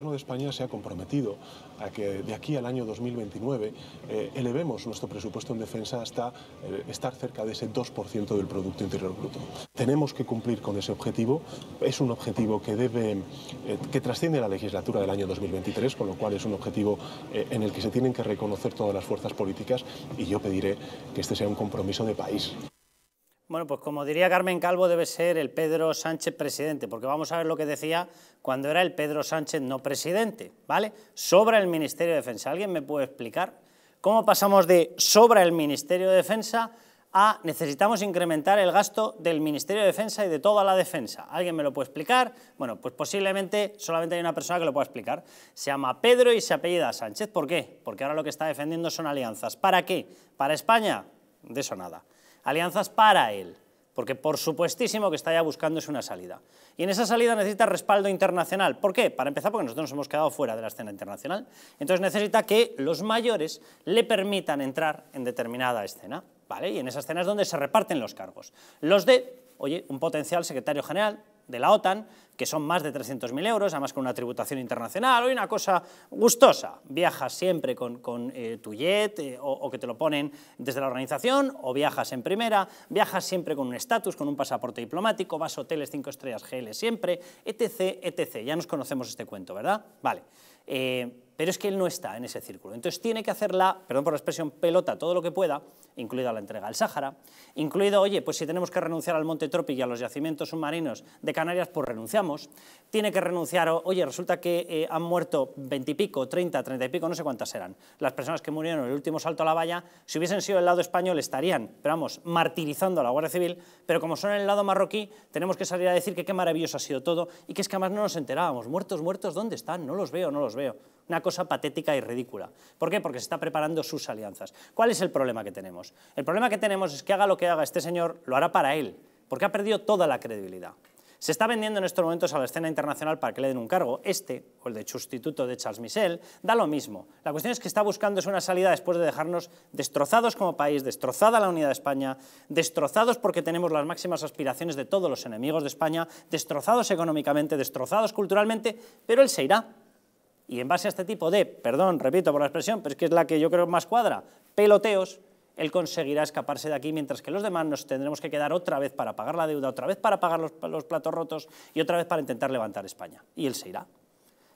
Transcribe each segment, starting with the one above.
El gobierno de España se ha comprometido a que de aquí al año 2029 eh, elevemos nuestro presupuesto en defensa hasta eh, estar cerca de ese 2% del Producto Interior Bruto. Tenemos que cumplir con ese objetivo. Es un objetivo que, debe, eh, que trasciende la legislatura del año 2023, con lo cual es un objetivo en el que se tienen que reconocer todas las fuerzas políticas y yo pediré que este sea un compromiso de país. Bueno, pues como diría Carmen Calvo, debe ser el Pedro Sánchez presidente, porque vamos a ver lo que decía cuando era el Pedro Sánchez no presidente, ¿vale? Sobra el Ministerio de Defensa. ¿Alguien me puede explicar cómo pasamos de sobra el Ministerio de Defensa a necesitamos incrementar el gasto del Ministerio de Defensa y de toda la defensa? ¿Alguien me lo puede explicar? Bueno, pues posiblemente solamente hay una persona que lo pueda explicar. Se llama Pedro y se apellida Sánchez. ¿Por qué? Porque ahora lo que está defendiendo son alianzas. ¿Para qué? ¿Para España? De eso nada alianzas para él, porque por supuestísimo que está ya buscando es una salida. Y en esa salida necesita respaldo internacional. ¿Por qué? Para empezar, porque nosotros nos hemos quedado fuera de la escena internacional. Entonces necesita que los mayores le permitan entrar en determinada escena. ¿Vale? Y en esa escena es donde se reparten los cargos. Los de, oye, un potencial secretario general, de la OTAN, que son más de 300.000 euros, además con una tributación internacional, hoy una cosa gustosa. Viajas siempre con, eh, tu jet eh, o, que te lo ponen desde la organización, o viajas en primera, viajas siempre con un estatus, con un pasaporte diplomático, vas a hoteles 5 estrellas GL siempre, etc, etc. Ya nos conocemos este cuento, ¿verdad? Vale. Eh, pero es que él no está en ese círculo. Entonces tiene que hacer la, perdón por la expresión, pelota todo lo que pueda, incluida la entrega al Sáhara, incluido, oye, pues si tenemos que renunciar al monte Tropic y a los yacimientos submarinos de Canarias, pues renunciamos. Tiene que renunciar, oye, resulta que eh, han muerto veintipico, treinta, treinta y pico, no sé cuántas eran. Las personas que murieron en el último salto a la valla, si hubiesen sido del lado español estarían, pero vamos, martirizando a la Guardia Civil, pero como son el lado marroquí, tenemos que salir a decir que qué maravilloso ha sido todo y que es que además no nos enterábamos. Muertos, muertos, ¿dónde están? No los veo, no los veo. Una cosa patética y ridícula. ¿Por qué? Porque se está preparando sus alianzas. ¿Cuál es el problema que tenemos? El problema que tenemos es que haga lo que haga este señor, lo hará para él, porque ha perdido toda la credibilidad. Se está vendiendo en estos momentos a la escena internacional para que le den un cargo. Este, o el de sustituto de Charles Michel, da lo mismo. La cuestión es que está buscando una salida después de dejarnos destrozados como país, destrozada la unidad de España, destrozados porque tenemos las máximas aspiraciones de todos los enemigos de España, destrozados económicamente, destrozados culturalmente, pero él se irá y en base a este tipo de, perdón, repito por la expresión, pero es que es la que yo creo más cuadra, peloteos, él conseguirá escaparse de aquí, mientras que los demás nos tendremos que quedar otra vez para pagar la deuda, otra vez para pagar los, platos rotos y otra vez para intentar levantar España. Y él se irá.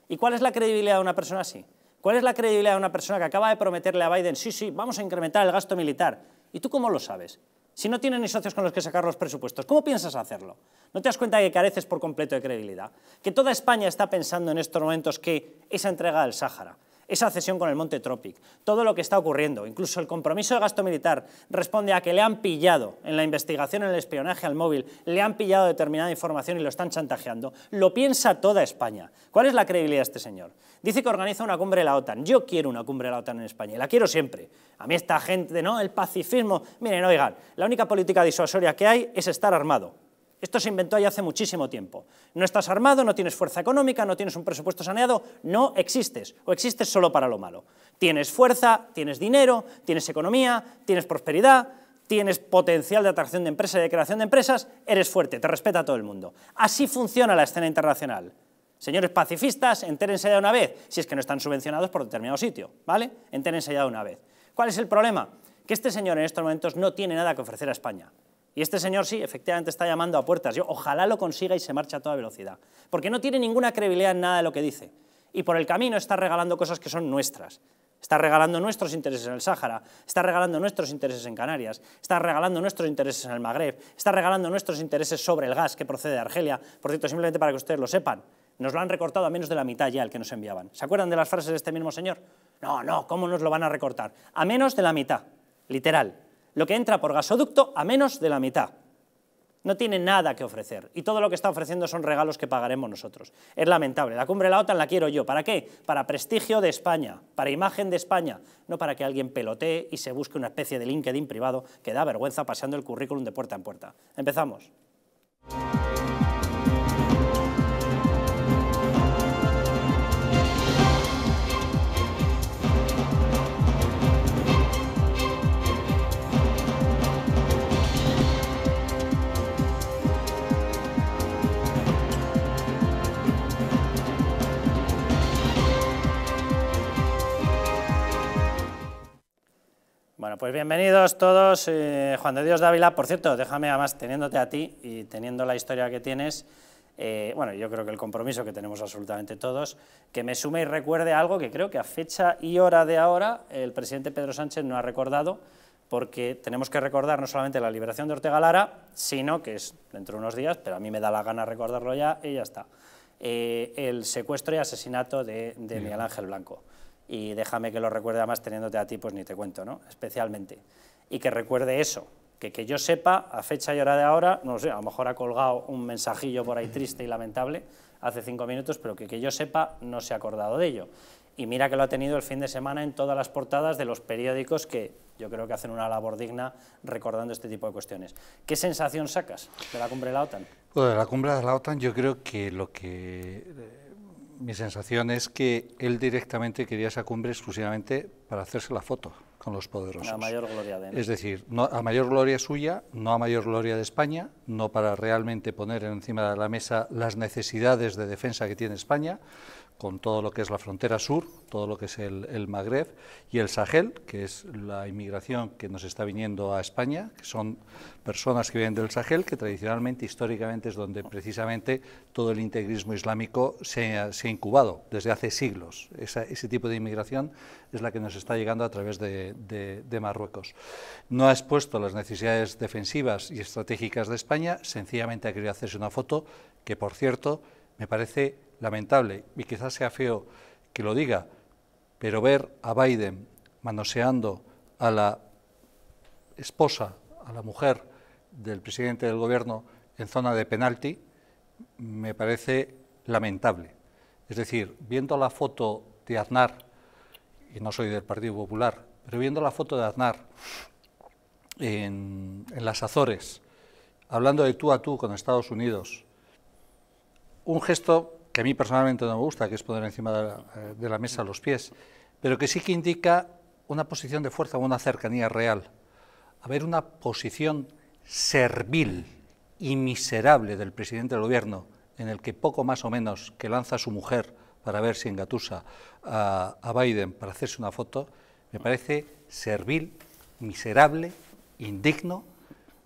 ¿Y cuál es la credibilidad de una persona así? ¿Cuál es la credibilidad de una persona que acaba de prometerle a Biden, sí, sí, vamos a incrementar el gasto militar? ¿Y tú cómo lo sabes? si no tienen ni socios con los que sacar los presupuestos? ¿Cómo piensas hacerlo? ¿No te das cuenta de que careces por completo de credibilidad? Que toda España está pensando en estos momentos que esa entrega del Sáhara, esa cesión con el Monte Tropic, todo lo que está ocurriendo, incluso el compromiso de gasto militar, responde a que le han pillado en la investigación, en el espionaje al móvil, le han pillado determinada información y lo están chantajeando. Lo piensa toda España. ¿Cuál es la credibilidad de este señor? Dice que organiza una cumbre de la OTAN. Yo quiero una cumbre de la OTAN en España la quiero siempre. A mí esta gente, ¿no? El pacifismo. Miren, oigan, la única política disuasoria que hay es estar armado. Esto se inventó ya hace muchísimo tiempo. No estás armado, no tienes fuerza económica, no tienes un presupuesto saneado, no existes, o existes solo para lo malo. Tienes fuerza, tienes dinero, tienes economía, tienes prosperidad, tienes potencial de atracción de empresas y de creación de empresas, eres fuerte, te respeta todo el mundo. Así funciona la escena internacional. Señores pacifistas, entérense ya de una vez, si es que no están subvencionados por determinado sitio, ¿vale? Entérense ya de una vez. ¿Cuál es el problema? Que este señor en estos momentos no tiene nada que ofrecer a España. Y este señor sí, efectivamente está llamando a puertas. Yo ojalá lo consiga y se marcha a toda velocidad. Porque no tiene ninguna credibilidad en nada de lo que dice. Y por el camino está regalando cosas que son nuestras. Está regalando nuestros intereses en el Sáhara, está regalando nuestros intereses en Canarias, está regalando nuestros intereses en el Magreb, está regalando nuestros intereses sobre el gas que procede de Argelia. Por cierto, simplemente para que ustedes lo sepan, nos lo han recortado a menos de la mitad ya el que nos enviaban. ¿Se acuerdan de las frases de este mismo señor? No, no, ¿cómo nos lo van a recortar? A menos de la mitad, literal. Lo que entra por gasoducto a menos de la mitad. No tiene nada que ofrecer y todo lo que está ofreciendo son regalos que pagaremos nosotros. Es lamentable. La cumbre de la OTAN la quiero yo. ¿Para qué? Para prestigio de España, para imagen de España, no para que alguien pelotee y se busque una especie de LinkedIn privado que da vergüenza pasando el currículum de puerta en puerta. Empezamos. pues bienvenidos todos. Eh, Juan de Dios Dávila, por cierto, déjame además teniéndote a ti y teniendo la historia que tienes, eh, bueno, yo creo que el compromiso que tenemos absolutamente todos, que me sume y recuerde algo que creo que a fecha y hora de ahora el presidente Pedro Sánchez no ha recordado, porque tenemos que recordar no solamente la liberación de Ortega Lara, sino que es dentro de unos días, pero a mí me da la gana recordarlo ya y ya está, eh, el secuestro y asesinato de Miguel Ángel Blanco y déjame que lo recuerde además teniéndote a ti, pues ni te cuento, ¿no? Especialmente. Y que recuerde eso, que, que yo sepa, a fecha y hora de ahora, no sé, a lo mejor ha colgado un mensajillo por ahí triste y lamentable hace cinco minutos, pero que, que yo sepa no se ha acordado de ello. Y mira que lo ha tenido el fin de semana en todas las portadas de los periódicos que yo creo que hacen una labor digna recordando este tipo de cuestiones. ¿Qué sensación sacas de la cumbre de la OTAN? Bueno, de la cumbre de la OTAN yo creo que lo que mi sensación es que él directamente quería esa cumbre exclusivamente para hacerse la foto con los poderosos. A mayor gloria Es decir, a mayor gloria suya, no a mayor gloria de España, no para realmente poner encima de la mesa las necesidades de defensa que tiene España, con todo lo que es la frontera sur, todo lo que es el, Magreb y el Sahel, que es la inmigración que nos está viniendo a España, que son personas que vienen del Sahel, que tradicionalmente, históricamente, es donde precisamente todo el integrismo islámico se ha, incubado desde hace siglos. ese tipo de inmigración es la que nos está llegando a través de, de Marruecos. No ha expuesto las necesidades defensivas y estratégicas de España, sencillamente ha querido hacerse una foto que, por cierto, me parece lamentable, y quizás sea feo que lo diga, pero ver a Biden manoseando a la esposa, a la mujer del presidente del gobierno en zona de penalti, me parece lamentable. Es decir, viendo la foto de Aznar, y no soy del Partido Popular, pero viendo la foto de Aznar en, las Azores, hablando de tú a tú con Estados Unidos, un gesto que a mí personalmente no me gusta, que es poner encima de la, eh, de la mesa los pies, pero que sí que indica una posición de fuerza, una cercanía real. Haber una posición servil y miserable del presidente del gobierno, en el que poco más o menos que lanza a su mujer para ver si engatusa a Biden para hacerse una foto, me parece servil, miserable, indigno,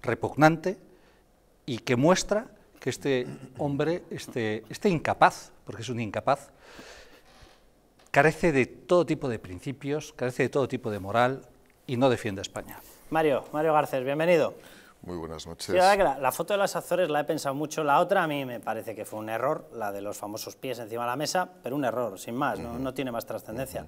repugnante y que muestra que este hombre, este, este, incapaz, porque es un incapaz, carece de todo tipo de principios, carece de todo tipo de moral y no defiende a España. Mario, Mario Garcés, bienvenido. Muy buenas noches. la, foto de las Azores la he pensado mucho, la otra a mí me parece que fue un error, la de los famosos pies encima de la mesa, pero un error, sin más, no, tiene más trascendencia.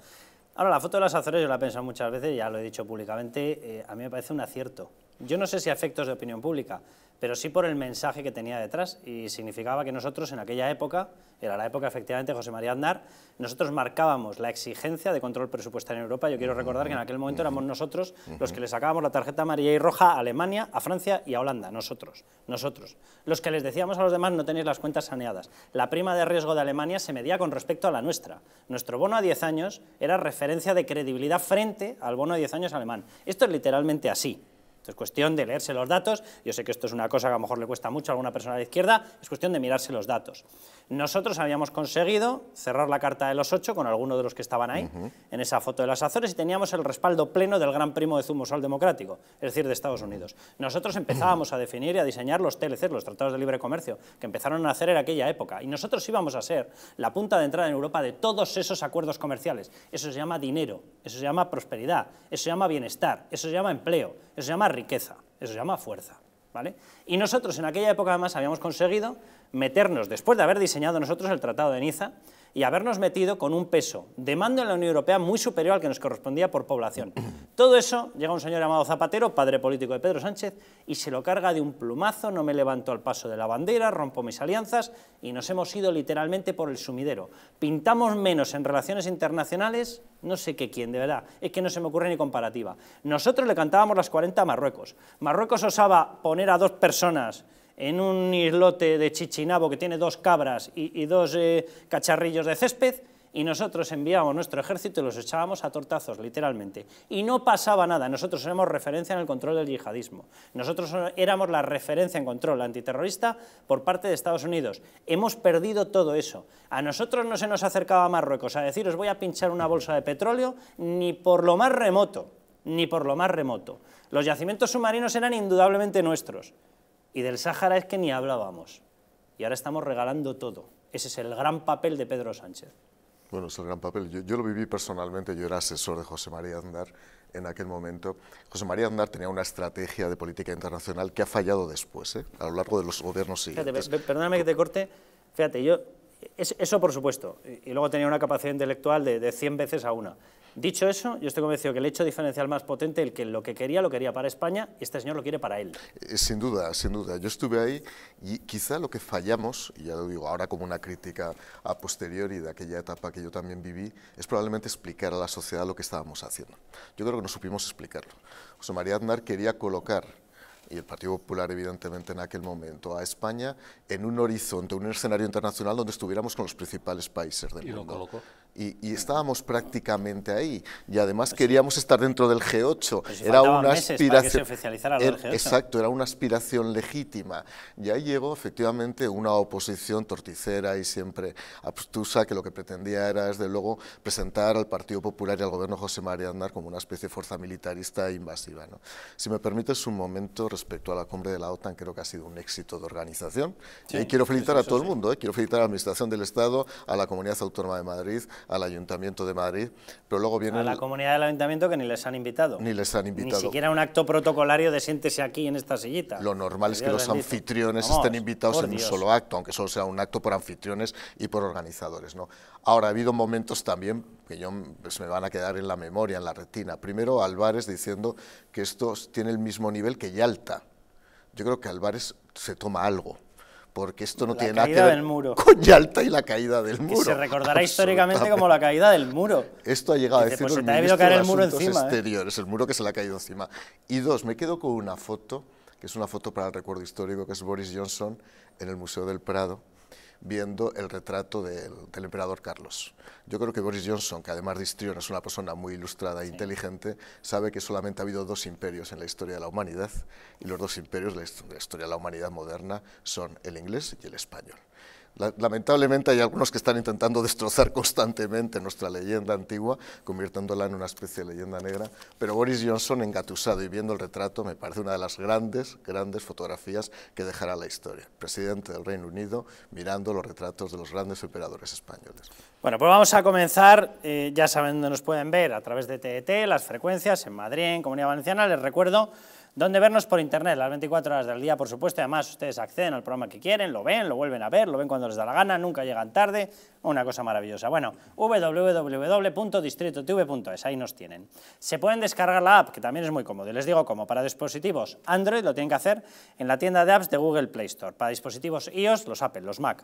Ahora, la foto de las Azores yo la he pensado muchas veces, ya lo he dicho públicamente, eh, a mí me parece un acierto. Yo no sé si a efectos de opinión pública, pero sí por el mensaje que tenía detrás y significaba que nosotros en aquella época, era la época efectivamente de José María Aznar, nosotros marcábamos la exigencia de control presupuestario en Europa. Yo quiero recordar que en aquel momento éramos nosotros los que le sacábamos la tarjeta amarilla y roja a Alemania, a Francia y a Holanda, nosotros, nosotros. Los que les decíamos a los demás no tenéis las cuentas saneadas. La prima de riesgo de Alemania se medía con respecto a la nuestra. Nuestro bono a 10 años era referencia de credibilidad frente al bono a 10 años alemán. Esto es literalmente así es cuestión de leerse los datos. Yo sé que esto es una cosa que a lo mejor le cuesta mucho a alguna persona de izquierda, es cuestión de mirarse los datos. Nosotros habíamos conseguido cerrar la carta de los ocho con algunos de los que estaban ahí, en esa foto de las Azores, y teníamos el respaldo pleno del gran primo de Zumosal Democrático, es decir, de Estados Unidos. Nosotros empezábamos a definir y a diseñar los TLC, los Tratados de Libre Comercio, que empezaron a hacer en aquella época. Y nosotros íbamos a ser la punta de entrada en Europa de todos esos acuerdos comerciales. Eso se llama dinero, eso se llama prosperidad, eso se llama bienestar, eso se llama empleo, eso se llama riqueza, eso se llama fuerza. Y nosotros en aquella época además habíamos conseguido meternos, después de haber diseñado nosotros el Tratado de Niza, y habernos metido con un peso de mando en la Unión Europea muy superior al que nos correspondía por población. Todo eso llega un señor llamado Zapatero, padre político de Pedro Sánchez, y se lo carga de un plumazo, no me levanto al paso de la bandera, rompo mis alianzas y nos hemos ido literalmente por el sumidero. Pintamos menos en relaciones internacionales, no sé qué quién, de verdad, es que no se me ocurre ni comparativa. Nosotros le cantábamos las 40 a Marruecos. Marruecos osaba poner a dos personas en un islote de Chichinabo que tiene dos cabras y, dos eh, cacharrillos de césped, y nosotros enviábamos nuestro ejército y los echábamos a tortazos, literalmente. Y no pasaba nada, nosotros éramos referencia en el control del yihadismo. Nosotros éramos la referencia en control antiterrorista por parte de Estados Unidos. Hemos perdido todo eso. A nosotros no se nos acercaba Marruecos a decir, os voy a pinchar una bolsa de petróleo, ni por lo más remoto, ni por lo más remoto. Los yacimientos submarinos eran indudablemente nuestros. Y del Sáhara es que ni hablábamos. Y ahora estamos regalando todo. Ese es el gran papel de Pedro Sánchez. Bueno, es el gran papel. Yo, yo, lo viví personalmente, yo era asesor de José María Aznar en aquel momento. José María Aznar tenía una estrategia de política internacional que ha fallado después, ¿eh? a lo largo de los gobiernos siguientes. Fíjate, perdóname que te corte. Fíjate, yo, eso por supuesto, y luego tenía una capacidad intelectual de, de 100 veces a una. Dicho eso, yo estoy convencido que el hecho diferencial más potente, el que lo que quería, lo quería para España y este señor lo quiere para él. Eh, sin duda, sin duda. Yo estuve ahí y quizá lo que fallamos, y ya lo digo ahora como una crítica a posteriori de aquella etapa que yo también viví, es probablemente explicar a la sociedad lo que estábamos haciendo. Yo creo que no supimos explicarlo. José María Aznar quería colocar y el Partido Popular evidentemente en aquel momento, a España en un horizonte, un escenario internacional donde estuviéramos con los principales países del ¿Y mundo. Y, estábamos prácticamente ahí. Y además pues queríamos estar dentro del G8. Pues era una aspiración. Era, exacto, era una aspiración legítima. Y ahí llegó efectivamente una oposición torticera y siempre abstusa, que lo que pretendía era, desde luego, presentar al Partido Popular y al gobierno José María Aznar como una especie de fuerza militarista invasiva. ¿no? Si me permites un momento respecto a la cumbre de la OTAN, creo que ha sido un éxito de organización. y quiero felicitar a todo el mundo. ¿eh? Quiero felicitar a la Administración del Estado, a la Comunidad Autónoma de Madrid, al Ayuntamiento de Madrid, pero luego viene... A la comunidad del Ayuntamiento que ni les han invitado. Ni les han invitado. Ni siquiera un acto protocolario de siéntese aquí en esta sillita. Lo normal es que los anfitriones estén invitados en un solo acto, aunque solo sea un acto por anfitriones y por organizadores. ¿no? Ahora, ha habido momentos también que yo, pues, me van a quedar en la memoria, en la retina. Primero, Álvarez diciendo que esto tiene el mismo nivel que Yalta. Yo creo que Álvarez se toma algo porque esto no tiene nada que ver con Yalta y la caída del muro. Y se recordará históricamente como la caída del muro. Esto ha llegado a decir pues el te el muro ¿eh?". el muro que se le ha caído encima. Y dos, me quedo con una foto, que es una foto para el recuerdo histórico, que es Boris Johnson en el Museo del Prado, viendo el retrato del, emperador Carlos. Yo creo que Boris Johnson, que además de histrión es una persona muy ilustrada e inteligente, sabe que solamente ha habido dos imperios en la historia de la humanidad y los dos imperios de la historia de la humanidad moderna son el inglés y el español. Lamentablemente hay algunos que están intentando destrozar constantemente nuestra leyenda antigua, convirtiéndola en una especie de leyenda negra, pero Boris Johnson engatusado y viendo el retrato me parece una de las grandes, grandes fotografías que dejará la historia. Presidente del Reino Unido mirando los retratos de los grandes emperadores españoles. Bueno, pues vamos a comenzar, eh, ya saben dónde nos pueden ver, a través de TET, e las frecuencias en Madrid, en Comunidad Valenciana, les recuerdo donde vernos por internet las 24 horas del día, por supuesto, y además ustedes acceden al programa que quieren, lo ven, lo vuelven a ver, lo ven cuando les da la gana, nunca llegan tarde, una cosa maravillosa. Bueno, www.distritotv.es, ahí nos tienen. Se pueden descargar la app, que también es muy cómodo, y les digo cómo, para dispositivos Android lo tienen que hacer en la tienda de apps de Google Play Store, para dispositivos iOS, los Apple, los Mac,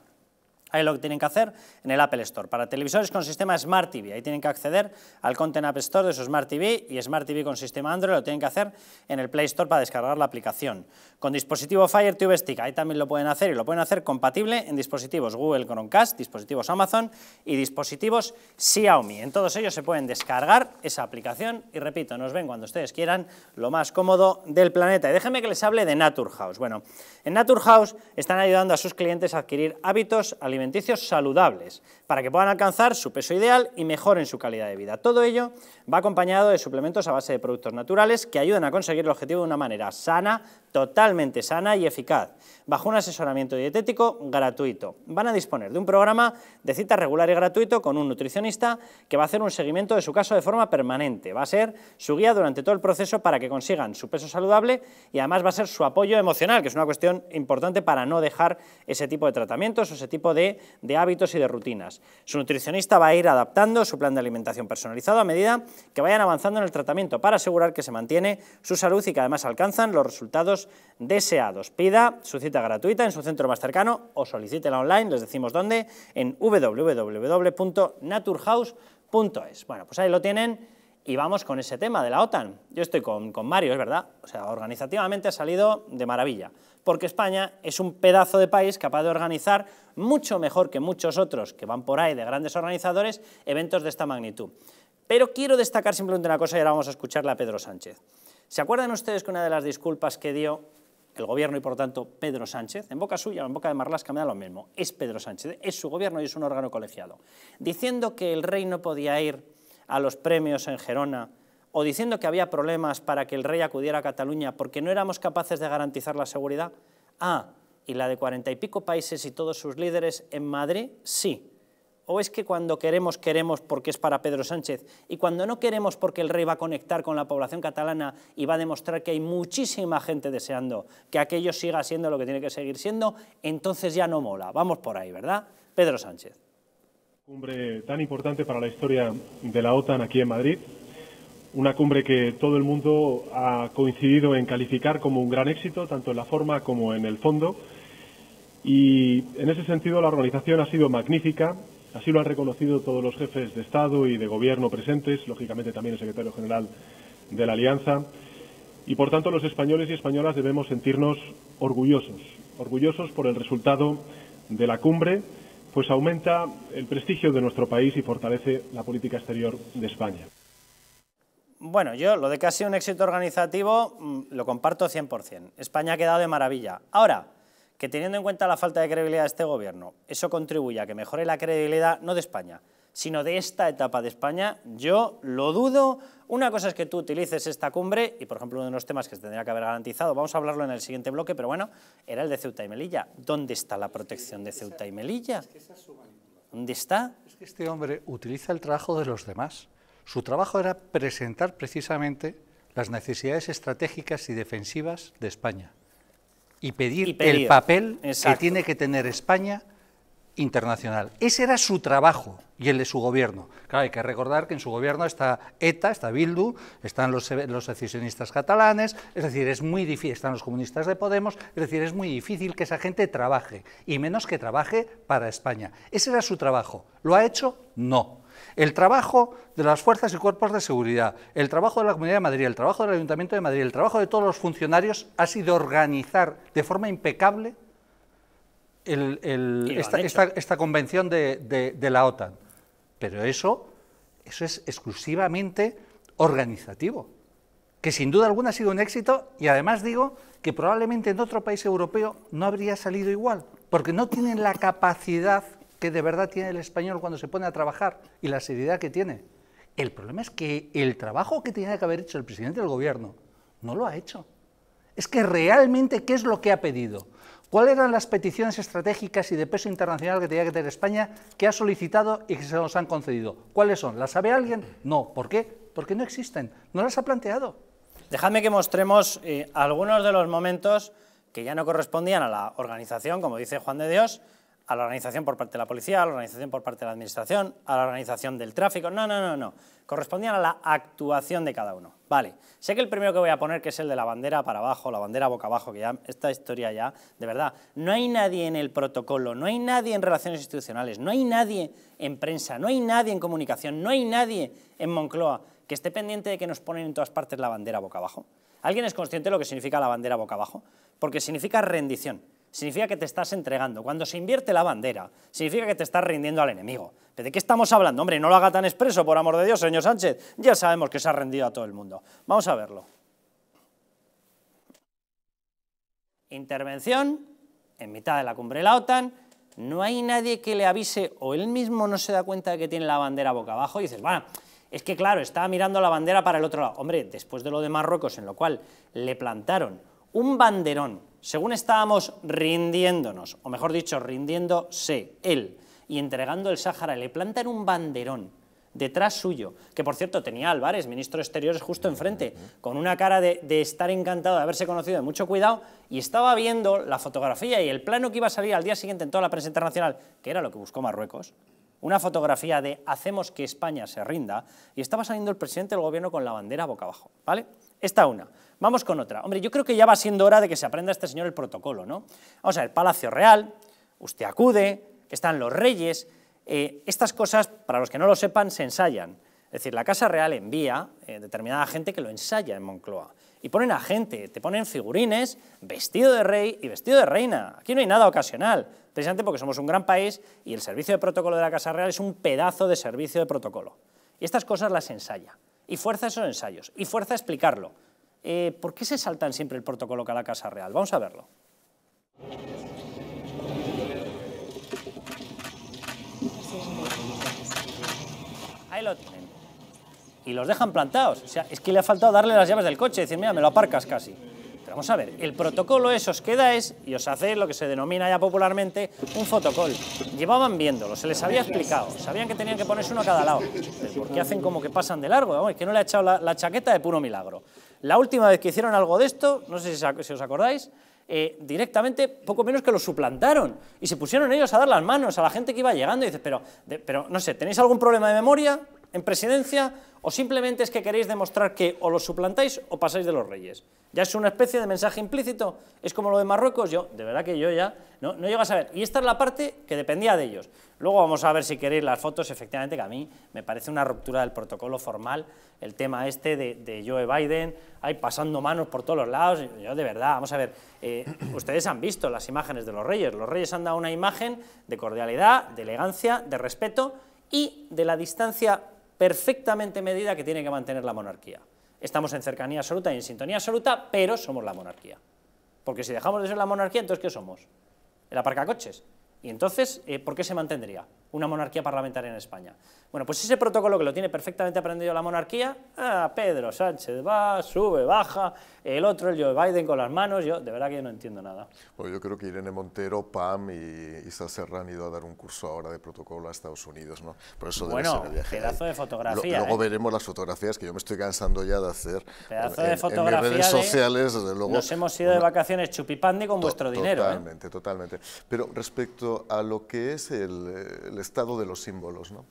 Ahí lo que tienen que hacer en el Apple Store. Para televisores con sistema Smart TV, ahí tienen que acceder al Content App Store de su Smart TV y Smart TV con sistema Android lo tienen que hacer en el Play Store para descargar la aplicación. Con dispositivo Fire TV Stick, ahí también lo pueden hacer y lo pueden hacer compatible en dispositivos Google Chromecast, dispositivos Amazon y dispositivos Xiaomi. En todos ellos se pueden descargar esa aplicación y repito, nos ven cuando ustedes quieran lo más cómodo del planeta. Y déjenme que les hable de Naturhaus. Bueno, en House están ayudando a sus clientes a adquirir hábitos al alimenticios saludables, para que puedan alcanzar su peso ideal y mejoren su calidad de vida. Todo ello va acompañado de suplementos a base de productos naturales que ayudan a conseguir el objetivo de una manera sana, totalmente sana y eficaz, bajo un asesoramiento dietético gratuito. Van a disponer de un programa de cita regular y gratuito con un nutricionista que va a hacer un seguimiento de su caso de forma permanente. Va a ser su guía durante todo el proceso para que consigan su peso saludable y además va a ser su apoyo emocional, que es una cuestión importante para no dejar ese tipo de tratamientos o ese tipo de, de hábitos y de rutinas. Su nutricionista va a ir adaptando su plan de alimentación personalizado a medida que vayan avanzando en el tratamiento para asegurar que se mantiene su salud y que además alcanzan los resultados deseados. Pida su cita gratuita en su centro más cercano o solicítela online, les decimos dónde, en www.naturhouse.es. Bueno, pues ahí lo tienen y vamos con ese tema de la OTAN. Yo estoy con, Mario, es verdad, o sea, organizativamente ha salido de maravilla, porque España es un pedazo de país capaz de organizar mucho mejor que muchos otros que van por ahí de grandes organizadores eventos de esta magnitud. Pero quiero destacar simplemente una cosa y ahora vamos a escucharla a Pedro Sánchez. ¿Se acuerdan ustedes que una de las disculpas que dio el gobierno y por tanto Pedro Sánchez, en boca suya o en boca de Marlasca me da lo mismo, es Pedro Sánchez, es su gobierno y es un órgano colegiado, diciendo que el rey no podía ir a los premios en Gerona, o diciendo que había problemas para que el rey acudiera a Cataluña porque no éramos capaces de garantizar la seguridad? Ah, y la de cuarenta y pico países y todos sus líderes en Madrid, sí. ¿O es que cuando queremos, queremos porque es para Pedro Sánchez? Y cuando no queremos porque el rey va a conectar con la población catalana y va a demostrar que hay muchísima gente deseando que aquello siga siendo lo que tiene que seguir siendo, entonces ya no mola. Vamos por ahí, ¿verdad? Pedro Sánchez. Cumbre tan importante para la historia de la OTAN aquí en Madrid. Una cumbre que todo el mundo ha coincidido en calificar como un gran éxito, tanto en la forma como en el fondo. Y en ese sentido la organización ha sido magnífica. Así lo han reconocido todos los jefes de Estado y de Gobierno presentes, lógicamente también el secretario general de la Alianza. Y por tanto los españoles y españolas debemos sentirnos orgullosos, orgullosos por el resultado de la cumbre pues aumenta el prestigio de nuestro país y fortalece la política exterior de España. Bueno, yo lo de que ha sido un éxito organizativo mm, lo comparto 100%. España ha quedado de maravilla. Ahora, que teniendo en cuenta la falta de credibilidad de este gobierno, eso contribuye a que mejore la credibilidad no de España, sino de esta etapa de España, yo lo dudo. Una cosa es que tú utilices esta cumbre, y por ejemplo uno de los temas que se tendría que haber garantizado, vamos a hablarlo en el siguiente bloque, pero bueno, era el de Ceuta y Melilla. ¿Dónde está la protección de Ceuta y Melilla? ¿Dónde está? Es que este hombre utiliza el trabajo de los demás. Su trabajo era presentar precisamente las necesidades estratégicas y defensivas de España y pedir, el papel que tiene que tener España internacional. Ese era su trabajo y el de su gobierno. Claro, hay que recordar que en su gobierno está ETA, está Bildu, están los, los secesionistas catalanes, es decir, es muy difícil, están los comunistas de Podemos, es decir, es muy difícil que esa gente trabaje, y menos que trabaje para España. Ese era su trabajo. ¿Lo ha hecho? No. El trabajo de las fuerzas y cuerpos de seguridad, el trabajo de la Comunidad de Madrid, el trabajo del Ayuntamiento de Madrid, el trabajo de todos los funcionarios ha sido organizar de forma impecable el, esta, convención de, la OTAN. Pero eso, eso es exclusivamente organizativo, que sin duda alguna ha sido un éxito y además digo que probablemente en otro país europeo no habría salido igual, porque no tienen la capacidad que de verdad tiene el español cuando se pone a trabajar y la seriedad que tiene. El problema es que el trabajo que tenía que haber hecho el presidente del gobierno no lo ha hecho. Es que realmente, ¿qué es lo que ha pedido? ¿Cuáles eran las peticiones estratégicas y de peso internacional que tenía que tener España que ha solicitado y que se nos han concedido? ¿Cuáles son? ¿Las sabe alguien? No. ¿Por qué? Porque no existen. No las ha planteado. Dejadme que mostremos eh, algunos de los momentos que ya no correspondían a la organización, como dice Juan de Dios, a la organización por parte de la policía, a la organización por parte de la administración, a la organización del tráfico. No, no, no, no. Correspondían a la actuación de cada uno. Vale, sé que el primero que voy a poner, que es el de la bandera para abajo, la bandera boca abajo, que ya esta historia ya, de verdad, no hay nadie en el protocolo, no hay nadie en relaciones institucionales, no hay nadie en prensa, no hay nadie en comunicación, no hay nadie en Moncloa que esté pendiente de que nos ponen en todas partes la bandera boca abajo. ¿Alguien es consciente de lo que significa la bandera boca abajo? Porque significa rendición significa que te estás entregando. Cuando se invierte la bandera, significa que te estás rindiendo al enemigo. ¿Pero de qué estamos hablando? Hombre, no lo haga tan expreso, por amor de Dios, señor Sánchez. Ya sabemos que se ha rendido a todo el mundo. Vamos a verlo. Intervención en mitad de la cumbre de la OTAN, no hay nadie que le avise o él mismo no se da cuenta de que tiene la bandera boca abajo y dices, bueno, es que claro, estaba mirando la bandera para el otro lado. Hombre, después de lo de Marruecos, en lo cual le plantaron un banderón según estábamos rindiéndonos, o mejor dicho, rindiéndose él y entregando el Sáhara, le plantan un banderón detrás suyo, que por cierto tenía Álvarez, ministro de Exteriores, justo enfrente, con una cara de, estar encantado de haberse conocido, de mucho cuidado, y estaba viendo la fotografía y el plano que iba a salir al día siguiente en toda la prensa internacional, que era lo que buscó Marruecos, una fotografía de hacemos que España se rinda y estaba saliendo el presidente del gobierno con la bandera boca abajo, ¿vale? Esta una. Vamos con otra. Hombre, yo creo que ya va siendo hora de que se aprenda este señor el protocolo, ¿no? Vamos a ver, Palacio Real, usted acude, están los reyes. Eh, estas cosas, para los que no lo sepan, se ensayan. Es decir, la Casa Real envía eh, determinada gente que lo ensaya en Moncloa y ponen a gente, te ponen figurines, vestido de rey y vestido de reina. Aquí no hay nada ocasional, precisamente porque somos un gran país y el servicio de protocolo de la Casa Real es un pedazo de servicio de protocolo. Y estas cosas las ensaya, y fuerza esos ensayos, y fuerza a explicarlo. Eh, ¿Por qué se saltan siempre el protocolo que a la Casa Real? Vamos a verlo. Ahí lo y los dejan plantados. O sea, es que le ha faltado darle las llaves del coche, decir, mira, me lo aparcas casi. Pero vamos a ver, el protocolo eso os queda es, y os hacéis lo que se denomina ya popularmente, un fotocall. Llevaban viéndolo, se les había explicado, sabían que tenían que ponerse uno a cada lado. porque ¿por qué hacen como que pasan de largo? es que no le ha echado la, chaqueta de puro milagro. La última vez que hicieron algo de esto, no sé si, os acordáis, eh, directamente poco menos que lo suplantaron y se pusieron ellos a dar las manos a la gente que iba llegando y dices, pero, pero no sé, ¿tenéis algún problema de memoria en presidencia? o simplemente es que queréis demostrar que o los suplantáis o pasáis de los reyes. Ya es una especie de mensaje implícito, es como lo de Marruecos, yo, de verdad que yo ya no, no a saber. Y esta es la parte que dependía de ellos. Luego vamos a ver si queréis las fotos, efectivamente, que a mí me parece una ruptura del protocolo formal, el tema este de, Joe Biden, ahí pasando manos por todos los lados, yo de verdad, vamos a ver, eh, ustedes han visto las imágenes de los reyes, los reyes han dado una imagen de cordialidad, de elegancia, de respeto y de la distancia perfectamente medida que tiene que mantener la monarquía. Estamos en cercanía absoluta y en sintonía absoluta, pero somos la monarquía. Porque si dejamos de ser la monarquía, entonces ¿qué somos? El aparcacoches. Y entonces, eh, ¿por qué se mantendría una monarquía parlamentaria en España? Bueno, pues ese protocolo que lo tiene perfectamente aprendido la monarquía, ah, Pedro Sánchez va, sube, baja, el otro, el Joe Biden con las manos, yo de verdad que no entiendo nada. Bueno, pues yo creo que Irene Montero, Pam y Isa Serra han ido a dar un curso ahora de protocolo a Estados Unidos, ¿no? Por eso bueno, debe ser el pedazo de fotografía. luego ¿eh? veremos las fotografías, que yo me estoy cansando ya de hacer. Pedazo de fotografía. En redes sociales, desde luego. Nos hemos ido de vacaciones chupipandi con vuestro dinero. ¿eh? Totalmente, totalmente. Pero respecto a lo que es el estado de los símbolos, ¿no?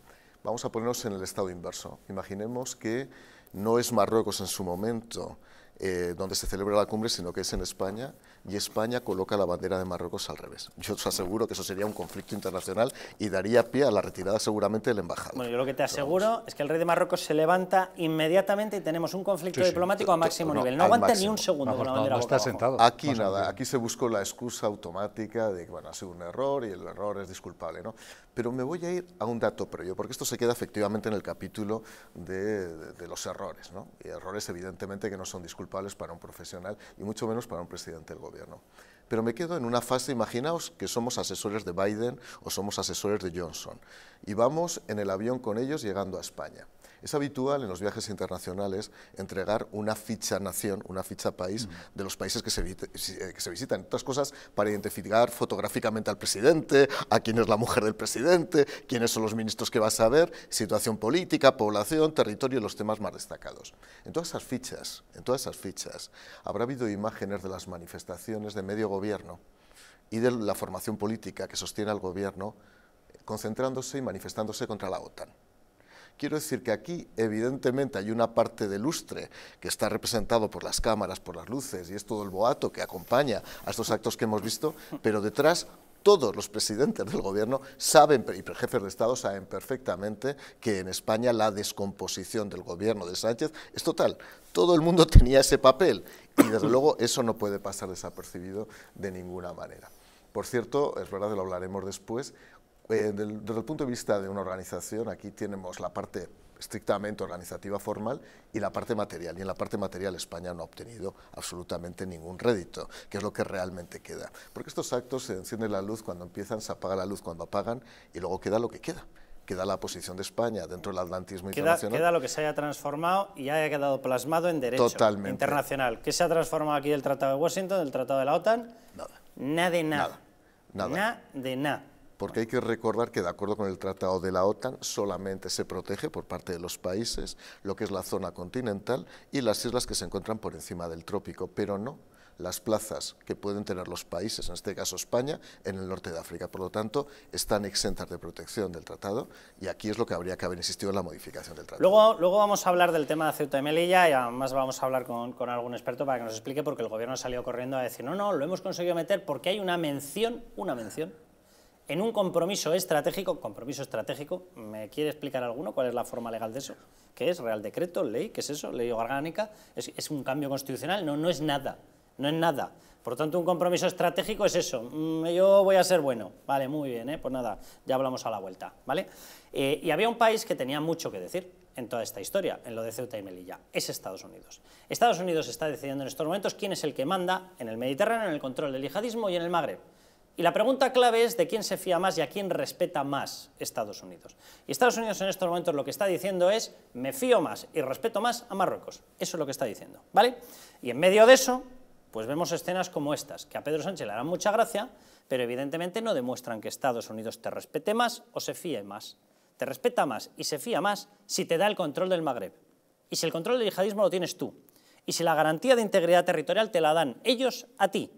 Vamos a ponernos en el estado inverso. Imaginemos que no es Marruecos en su momento eh, donde se celebra la cumbre, sino que es en España, y España coloca la bandera de Marruecos al revés. Yo os aseguro que eso sería un conflicto internacional y daría pie a la retirada seguramente del embajador. Bueno, yo lo que te aseguro es que el rey de Marruecos se levanta inmediatamente y tenemos un conflicto diplomático a máximo nivel. No aguanta ni un segundo con la bandera no, está sentado. Aquí nada, aquí se buscó la excusa automática de que bueno, ha sido un error y el error es disculpable. ¿no? Pero me voy a ir a un dato previo, porque esto se queda efectivamente en el capítulo de, los errores, errores evidentemente que no son disculpables para un profesional y mucho menos para un presidente del gobierno. Pero me quedo en una fase, imaginaos que somos asesores de Biden o somos asesores de Johnson y vamos en el avión con ellos llegando a España. Es habitual en los viajes internacionales entregar una ficha nación, una ficha país de los países que se, eh, que se visitan. Otras cosas para identificar fotográficamente al presidente, a quién es la mujer del presidente, quiénes son los ministros que va a saber, situación política, población, territorio y los temas más destacados. En todas esas fichas, en todas esas fichas, habrá habido imágenes de las manifestaciones de medio gobierno y de la formación política que sostiene al gobierno concentrándose y manifestándose contra la OTAN. Quiero decir que aquí evidentemente hay una parte de lustre que está representado por las cámaras, por las luces y es todo el boato que acompaña a estos actos que hemos visto, pero detrás todos los presidentes del gobierno saben, y jefes de Estado saben perfectamente que en España la descomposición del gobierno de Sánchez es total. Todo el mundo tenía ese papel y desde luego eso no puede pasar desapercibido de ninguna manera. Por cierto, es verdad lo hablaremos después, eh, desde el punto de vista de una organización, aquí tenemos la parte estrictamente organizativa formal y la parte material. Y en la parte material España no ha obtenido absolutamente ningún rédito, que es lo que realmente queda. Porque estos actos se enciende la luz cuando empiezan, se apaga la luz cuando apagan y luego queda lo que queda. Queda la posición de España dentro del atlantismo internacional. Queda lo que se haya transformado y haya quedado plasmado en derecho internacional. ¿Qué se ha transformado aquí del Tratado de Washington, del Tratado de la OTAN? Nada. Nada de Nada. Nada de nada porque hay que recordar que de acuerdo con el Tratado de la OTAN solamente se protege por parte de los países lo que es la zona continental y las islas que se encuentran por encima del trópico, pero no las plazas que pueden tener los países, en este caso España, en el norte de África. Por lo tanto, están exentas de protección del tratado y aquí es lo que habría que haber insistido en la modificación del tratado. Luego, vamos a hablar del tema de Ceuta y Melilla y además vamos a hablar con, algún experto para que nos explique porque el gobierno ha salido corriendo a decir no, no, lo hemos conseguido meter porque hay una mención, una mención en un compromiso estratégico, compromiso estratégico, ¿me quiere explicar alguno cuál es la forma legal de eso? ¿Qué es? ¿Real decreto? ¿Ley? ¿Qué es eso? ¿Ley orgánica? ¿Es, un cambio constitucional? No, no es nada, no es nada. Por lo tanto, un compromiso estratégico es eso, mm, yo voy a ser bueno, vale, muy bien, ¿eh? pues nada, ya hablamos a la vuelta, ¿vale? Eh, y había un país que tenía mucho que decir en toda esta historia, en lo de Ceuta y Melilla, es Estados Unidos. Estados Unidos está decidiendo en estos momentos quién es el que manda en el Mediterráneo, en el control del yihadismo y en el Magreb. Y la pregunta clave es de quién se fía más y a quién respeta más Estados Unidos. Y Estados Unidos en estos momentos lo que está diciendo es me fío más y respeto más a Marruecos. Eso es lo que está diciendo, ¿vale? Y en medio de eso, pues vemos escenas como estas, que a Pedro Sánchez le harán mucha gracia, pero evidentemente no demuestran que Estados Unidos te respete más o se fíe más. Te respeta más y se fía más si te da el control del Magreb. Y si el control del yihadismo lo tienes tú. Y si la garantía de integridad territorial te la dan ellos a ti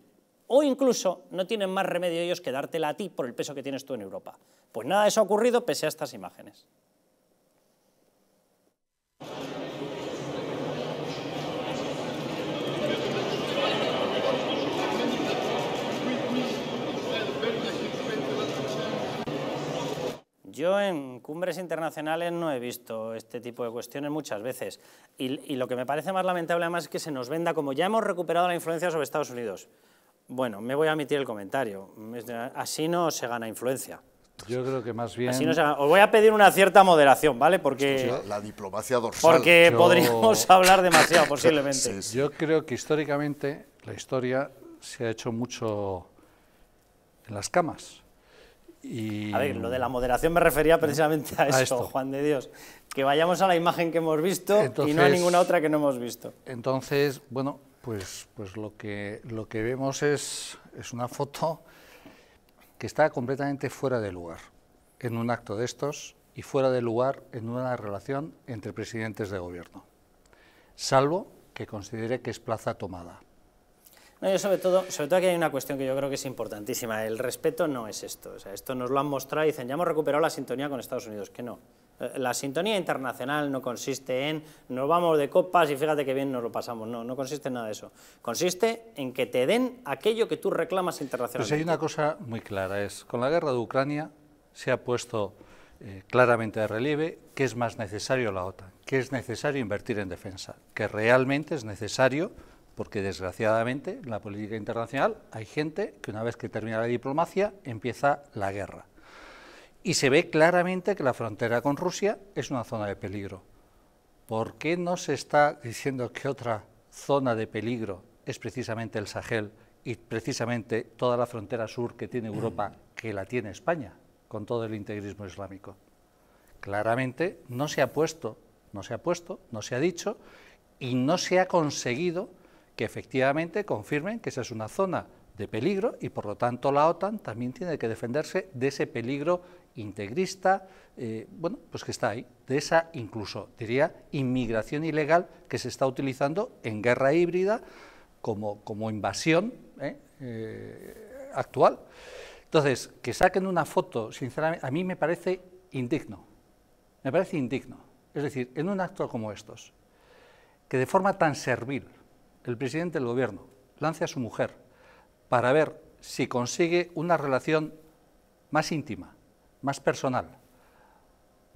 o incluso no tienen más remedio ellos que dártela a ti por el peso que tienes tú en Europa. Pues nada de eso ha ocurrido pese a estas imágenes. Yo en cumbres internacionales no he visto este tipo de cuestiones muchas veces y, lo que me parece más lamentable además es que se nos venda como ya hemos recuperado la influencia sobre Estados Unidos. Bueno, me voy a emitir el comentario. Así no se gana influencia. Yo creo que más bien. Os voy a pedir una cierta moderación, ¿vale? Porque. La diplomacia dorsal. Porque podríamos hablar demasiado, posiblemente. Yo creo que históricamente la historia se ha hecho mucho en las camas. Y... A ver, lo de la moderación me refería precisamente a eso, esto. Juan de Dios. Que vayamos a la imagen que hemos visto y no a ninguna otra que no hemos visto. Entonces, bueno, pues, pues lo, que, lo que vemos es, es una foto que está completamente fuera de lugar en un acto de estos y fuera de lugar en una relación entre presidentes de gobierno, salvo que considere que es plaza tomada. No, sobre todo, sobre todo aquí hay una cuestión que yo creo que es importantísima. El respeto no es esto. O sea, esto nos lo han mostrado y dicen, ya hemos recuperado la sintonía con Estados Unidos, que no. Eh, la sintonía internacional no consiste en nos vamos de copas y fíjate que bien nos lo pasamos, no, no consiste en nada de eso. Consiste en que te den aquello que tú reclamas internacionalmente. Pues hay una cosa muy clara, es con la guerra de Ucrania se ha puesto eh, claramente de relieve que es más necesario la OTAN, que es necesario invertir en defensa, que realmente es necesario porque desgraciadamente en la política internacional hay gente que una vez que termina la diplomacia empieza la guerra. Y se ve claramente que la frontera con Rusia es una zona de peligro. ¿Por qué no se está diciendo que otra zona de peligro es precisamente el Sahel y precisamente toda la frontera sur que tiene Europa, que la tiene España, con todo el integrismo islámico? Claramente no se ha puesto, no se ha puesto, no se ha dicho y no se ha conseguido que efectivamente confirmen que esa es una zona de peligro y por lo tanto la OTAN también tiene que defenderse de ese peligro integrista, eh, bueno, pues que está ahí, de esa incluso, diría, inmigración ilegal que se está utilizando en guerra híbrida como, como invasión eh, eh, actual. Entonces, que saquen una foto, sinceramente, a mí me parece indigno, me parece indigno. Es decir, en un acto como estos, que de forma tan servil el presidente del gobierno lance a su mujer para ver si consigue una relación más íntima más personal.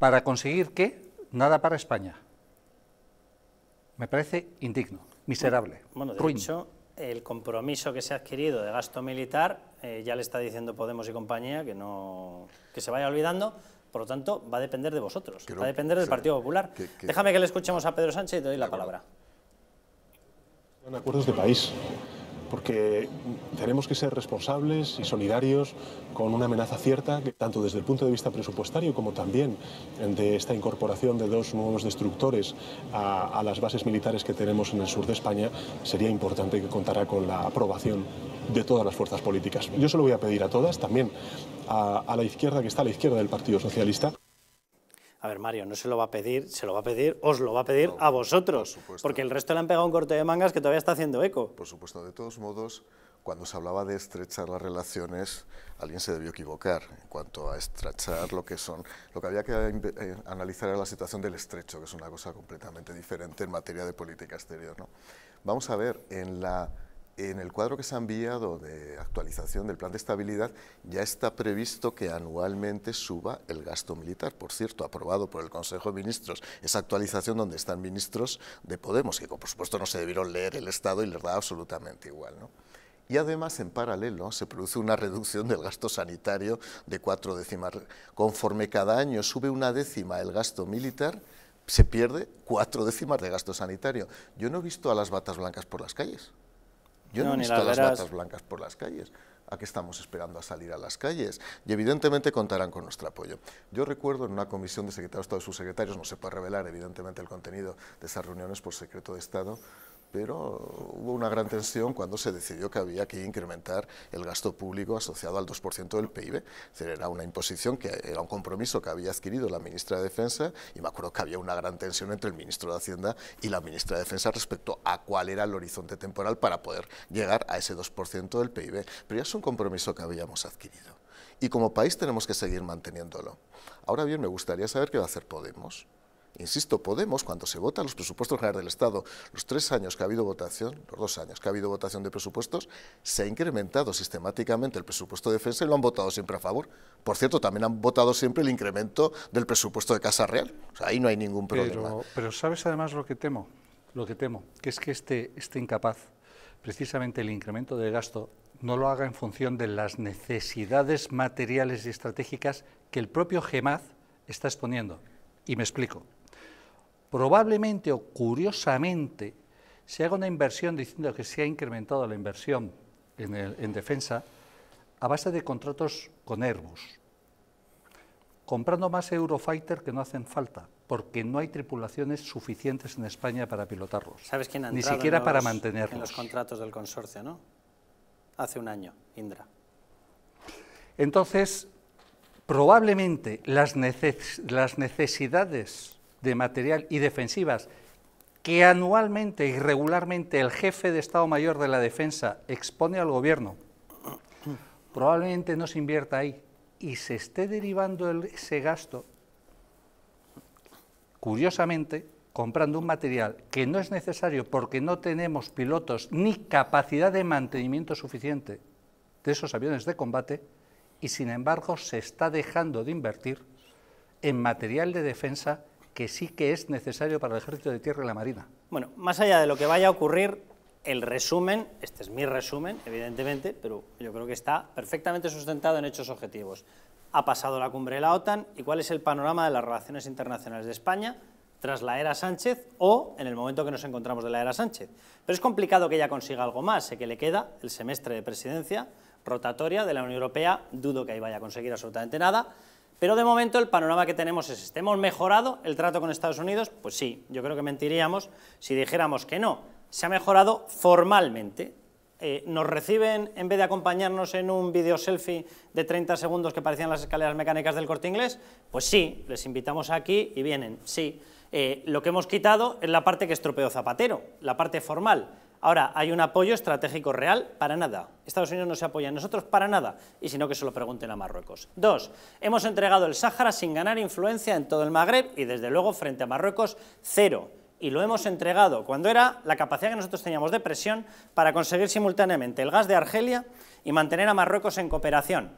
¿Para conseguir qué? Nada para España. Me parece indigno, miserable. Bueno, de hecho, el compromiso que se ha adquirido de gasto militar eh, ya le está diciendo Podemos y compañía que no se vaya olvidando. Por lo tanto, va a depender de vosotros, va a depender del Partido Popular. Déjame que le escuchemos a Pedro Sánchez y te doy la palabra. acuerdos de país porque tenemos que ser responsables y solidarios con una amenaza cierta, que tanto desde el punto de vista presupuestario como también de esta incorporación de dos nuevos destructores a, las bases militares que tenemos en el sur de España, sería importante que contara con la aprobación de todas las fuerzas políticas. Yo se lo voy a pedir a todas, también a la izquierda que está a la izquierda del Partido Socialista, a ver, Mario, no se lo va a pedir, se lo va a pedir, os lo va a pedir a vosotros, porque el resto le han pegado un corte de mangas que todavía está haciendo eco. Por supuesto, de todos modos, cuando se hablaba de estrechar las relaciones, alguien se debió equivocar en cuanto a estrechar lo que son, lo que había que eh, analizar era la situación del estrecho, que es una cosa completamente diferente en materia de política exterior. ¿no? Vamos a ver, en la en el cuadro que se ha enviado de actualización del plan de estabilidad ya está previsto que anualmente suba el gasto militar. Por cierto, aprobado por el Consejo de Ministros, esa actualización donde están ministros de Podemos, que por supuesto no se debieron leer el Estado y les da absolutamente igual. Y además, en paralelo, se produce una reducción del gasto sanitario de cuatro décimas. Conforme cada año sube una décima el gasto militar, se pierde cuatro décimas de gasto sanitario. Yo no he visto a las batas blancas por las calles. Yo no, he visto las, las blancas por las calles. ¿A qué estamos esperando a salir a las calles? Y evidentemente contarán con nuestro apoyo. Yo recuerdo en una comisión de secretarios todos sus secretarios, no se puede revelar evidentemente el contenido de esas reuniones por secreto de Estado, pero hubo una gran tensión cuando se decidió que había que incrementar el gasto público asociado al 2% del PIB. era una imposición que era un compromiso que había adquirido la ministra de Defensa y me acuerdo que había una gran tensión entre el ministro de Hacienda y la ministra de Defensa respecto a cuál era el horizonte temporal para poder llegar a ese 2% del PIB. Pero ya es un compromiso que habíamos adquirido y como país tenemos que seguir manteniéndolo. Ahora bien, me gustaría saber qué va a hacer Podemos. Insisto, Podemos, cuando se votan los presupuestos generales del Estado, los tres años que ha habido votación, los dos años que ha habido votación de presupuestos, se ha incrementado sistemáticamente el presupuesto de defensa y lo han votado siempre a favor. Por cierto, también han votado siempre el incremento del presupuesto de Casa Real. ahí no hay ningún problema. Pero, ¿sabes además lo que temo? Lo que temo, que es que este, este incapaz, precisamente el incremento de gasto, no lo haga en función de las necesidades materiales y estratégicas que el propio GEMAZ está exponiendo. Y me explico probablemente o curiosamente se haga una inversión diciendo que se ha incrementado la inversión en, defensa a base de contratos con Airbus, comprando más Eurofighter que no hacen falta, porque no hay tripulaciones suficientes en España para pilotarlos. ¿Sabes quién ha Ni siquiera para mantenerlos. En los contratos del consorcio, ¿no? Hace un año, Indra. Entonces, probablemente las necesidades de material y defensivas que anualmente y regularmente el jefe de Estado Mayor de la Defensa expone al gobierno, probablemente no se invierta ahí y se esté derivando ese gasto, curiosamente, comprando un material que no es necesario porque no tenemos pilotos ni capacidad de mantenimiento suficiente de esos aviones de combate y sin embargo se está dejando de invertir en material de defensa que sí que es necesario para el Ejército de Tierra y la Marina. Bueno, más allá de lo que vaya a ocurrir, el resumen, este es mi resumen, evidentemente, pero yo creo que está perfectamente sustentado en hechos objetivos. Ha pasado la cumbre de la OTAN y cuál es el panorama de las relaciones internacionales de España tras la era Sánchez o en el momento que nos encontramos de la era Sánchez. Pero es complicado que ella consiga algo más, sé que le queda el semestre de presidencia rotatoria de la Unión Europea, dudo que ahí vaya a conseguir absolutamente nada, pero de momento el panorama que tenemos es este. ¿Hemos mejorado el trato con Estados Unidos? Pues sí, yo creo que mentiríamos si dijéramos que no. Se ha mejorado formalmente. Eh, nos reciben, en vez de acompañarnos en un video selfie de 30 segundos que parecían las escaleras mecánicas del corte inglés, pues sí, les invitamos aquí y vienen, sí. Eh, lo que hemos quitado es la parte que estropeó Zapatero, la parte formal Ahora, hay un apoyo estratégico real para nada. Estados Unidos no se apoya en nosotros para nada, y sino que se lo pregunten a Marruecos. Dos, hemos entregado el Sáhara sin ganar influencia en todo el Magreb y desde luego frente a Marruecos, cero y lo hemos entregado cuando era la capacidad que nosotros teníamos de presión para conseguir simultáneamente el gas de Argelia y mantener a Marruecos en cooperación.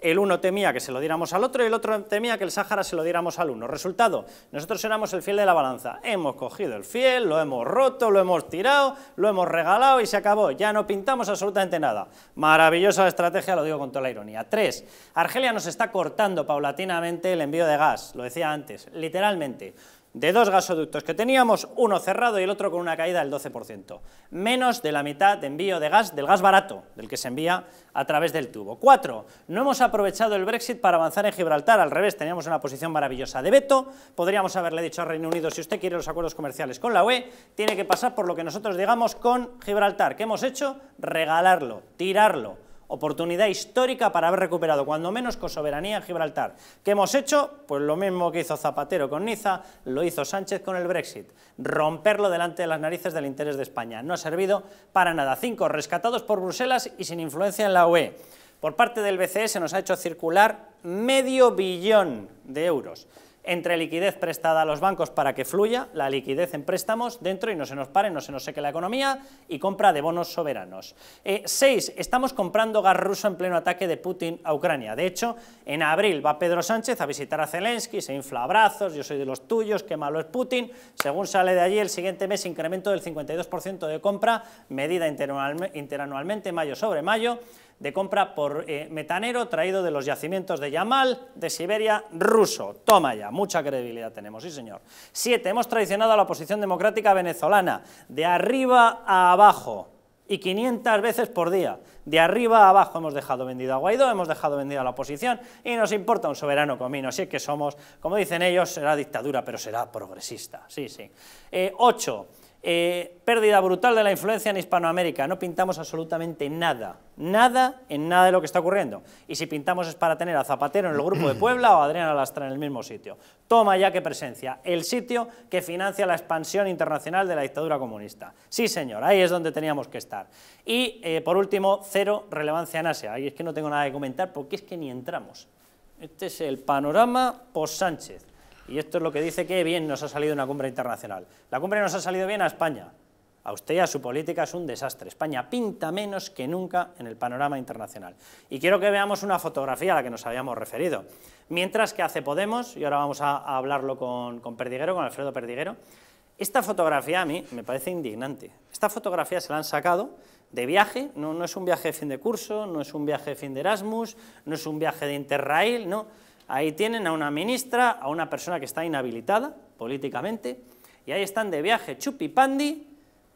El uno temía que se lo diéramos al otro y el otro temía que el Sáhara se lo diéramos al uno. Resultado, nosotros éramos el fiel de la balanza. Hemos cogido el fiel, lo hemos roto, lo hemos tirado, lo hemos regalado y se acabó. Ya no pintamos absolutamente nada. Maravillosa estrategia, lo digo con toda la ironía. Tres, Argelia nos está cortando paulatinamente el envío de gas, lo decía antes, literalmente de dos gasoductos que teníamos, uno cerrado y el otro con una caída del 12%, menos de la mitad de envío de gas, del gas barato, del que se envía a través del tubo. Cuatro, no hemos aprovechado el Brexit para avanzar en Gibraltar, al revés, teníamos una posición maravillosa de veto, podríamos haberle dicho al Reino Unido, si usted quiere los acuerdos comerciales con la UE, tiene que pasar por lo que nosotros digamos con Gibraltar. ¿Qué hemos hecho? Regalarlo, tirarlo, oportunidad histórica para haber recuperado, cuando menos, con soberanía en Gibraltar. ¿Qué hemos hecho? Pues lo mismo que hizo Zapatero con Niza, lo hizo Sánchez con el Brexit. Romperlo delante de las narices del interés de España. No ha servido para nada. Cinco, rescatados por Bruselas y sin influencia en la UE. Por parte del BCE se nos ha hecho circular medio billón de euros entre liquidez prestada a los bancos para que fluya la liquidez en préstamos dentro y no se nos pare, no se nos seque la economía y compra de bonos soberanos. Eh, seis, estamos comprando gas ruso en pleno ataque de Putin a Ucrania. De hecho, en abril va Pedro Sánchez a visitar a Zelensky, se infla abrazos. yo soy de los tuyos, qué malo es Putin. Según sale de allí, el siguiente mes incremento del 52% de compra, medida interanualmente mayo sobre mayo de compra por eh, metanero traído de los yacimientos de Yamal, de Siberia, ruso. Toma ya, mucha credibilidad tenemos, sí señor. Siete, hemos traicionado a la oposición democrática venezolana, de arriba a abajo, y 500 veces por día. De arriba a abajo hemos dejado vendido a Guaidó, hemos dejado vendido a la oposición y nos importa un soberano comino. Así que somos, como dicen ellos, será dictadura, pero será progresista. Sí, sí. Eh, ocho, eh, pérdida brutal de la influencia en Hispanoamérica. No pintamos absolutamente nada, nada en nada de lo que está ocurriendo. Y si pintamos es para tener a Zapatero en el grupo de Puebla o a Adriana Lastra en el mismo sitio. Toma ya que presencia, el sitio que financia la expansión internacional de la dictadura comunista. Sí, señor, ahí es donde teníamos que estar. Y, eh, por último, cero relevancia en Asia. ahí es que no tengo nada que comentar porque es que ni entramos. Este es el panorama por sánchez y esto es lo que dice que bien nos ha salido una cumbre internacional. La cumbre nos ha salido bien a España. A usted y a su política es un desastre. España pinta menos que nunca en el panorama internacional. Y quiero que veamos una fotografía a la que nos habíamos referido. Mientras que hace Podemos, y ahora vamos a, hablarlo con, Perdiguero, con Alfredo Perdiguero, esta fotografía a mí me parece indignante. Esta fotografía se la han sacado de viaje, no, no es un viaje de fin de curso, no es un viaje de fin de Erasmus, no es un viaje de Interrail, no Ahí tienen a una ministra, a una persona que está inhabilitada políticamente, y ahí están de viaje Chupi Pandi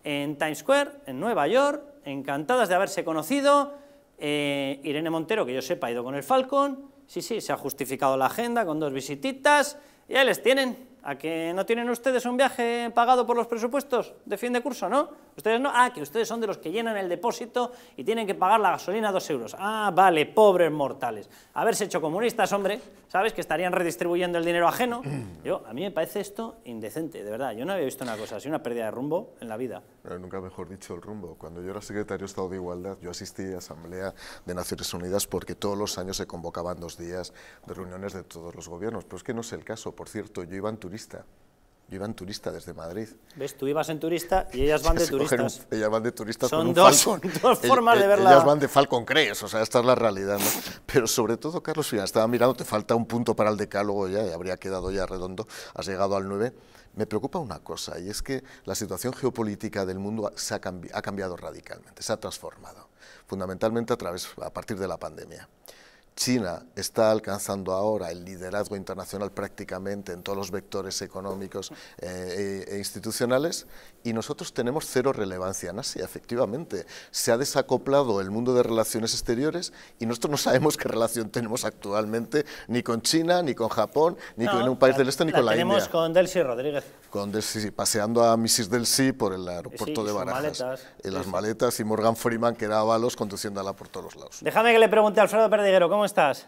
en Times Square, en Nueva York, encantadas de haberse conocido. Eh, Irene Montero, que yo sepa, ha ido con el Falcon. Sí, sí, se ha justificado la agenda con dos visititas y ahí les tienen. ¿A que no tienen ustedes un viaje pagado por los presupuestos de fin de curso, no? ¿Ustedes no? Ah, que ustedes son de los que llenan el depósito y tienen que pagar la gasolina a dos euros. Ah, vale, pobres mortales. Haberse hecho comunistas, hombre, ¿sabes? Que estarían redistribuyendo el dinero ajeno. Yo, a mí me parece esto indecente, de verdad. Yo no había visto una cosa así, una pérdida de rumbo en la vida. nunca mejor dicho el rumbo. Cuando yo era secretario de Estado de Igualdad, yo asistí a Asamblea de Naciones Unidas porque todos los años se convocaban dos días de reuniones de todos los gobiernos. Pero es que no es el caso. Por cierto, yo iba en tu turista. Yo iba en turista desde Madrid. ¿Ves? Tú ibas en turista y ellas van de turistas. ellas van de turistas Son con un dos, dos formas de verla. Ellas van de Falcon o sea, esta es la realidad. ¿no? Pero sobre todo, Carlos, ya estaba mirando, te falta un punto para el decálogo ya, y habría quedado ya redondo, has llegado al 9. Me preocupa una cosa, y es que la situación geopolítica del mundo se ha, ha cambiado radicalmente, se ha transformado, fundamentalmente a, través, a partir de la pandemia. China está alcanzando ahora el liderazgo internacional prácticamente en todos los vectores económicos eh, e, e institucionales y nosotros tenemos cero relevancia en Asia, efectivamente. Se ha desacoplado el mundo de relaciones exteriores y nosotros no sabemos qué relación tenemos actualmente ni con China, ni con Japón, ni con un país del este, ni con la India. tenemos con Delcy Rodríguez. Con Delcy, paseando a Mrs. Delcy por el aeropuerto de Barajas. Maletas. En las maletas y Morgan Freeman, que era los conduciendo a la por todos lados. Déjame que le pregunte a Alfredo Perdiguero, ¿cómo estás?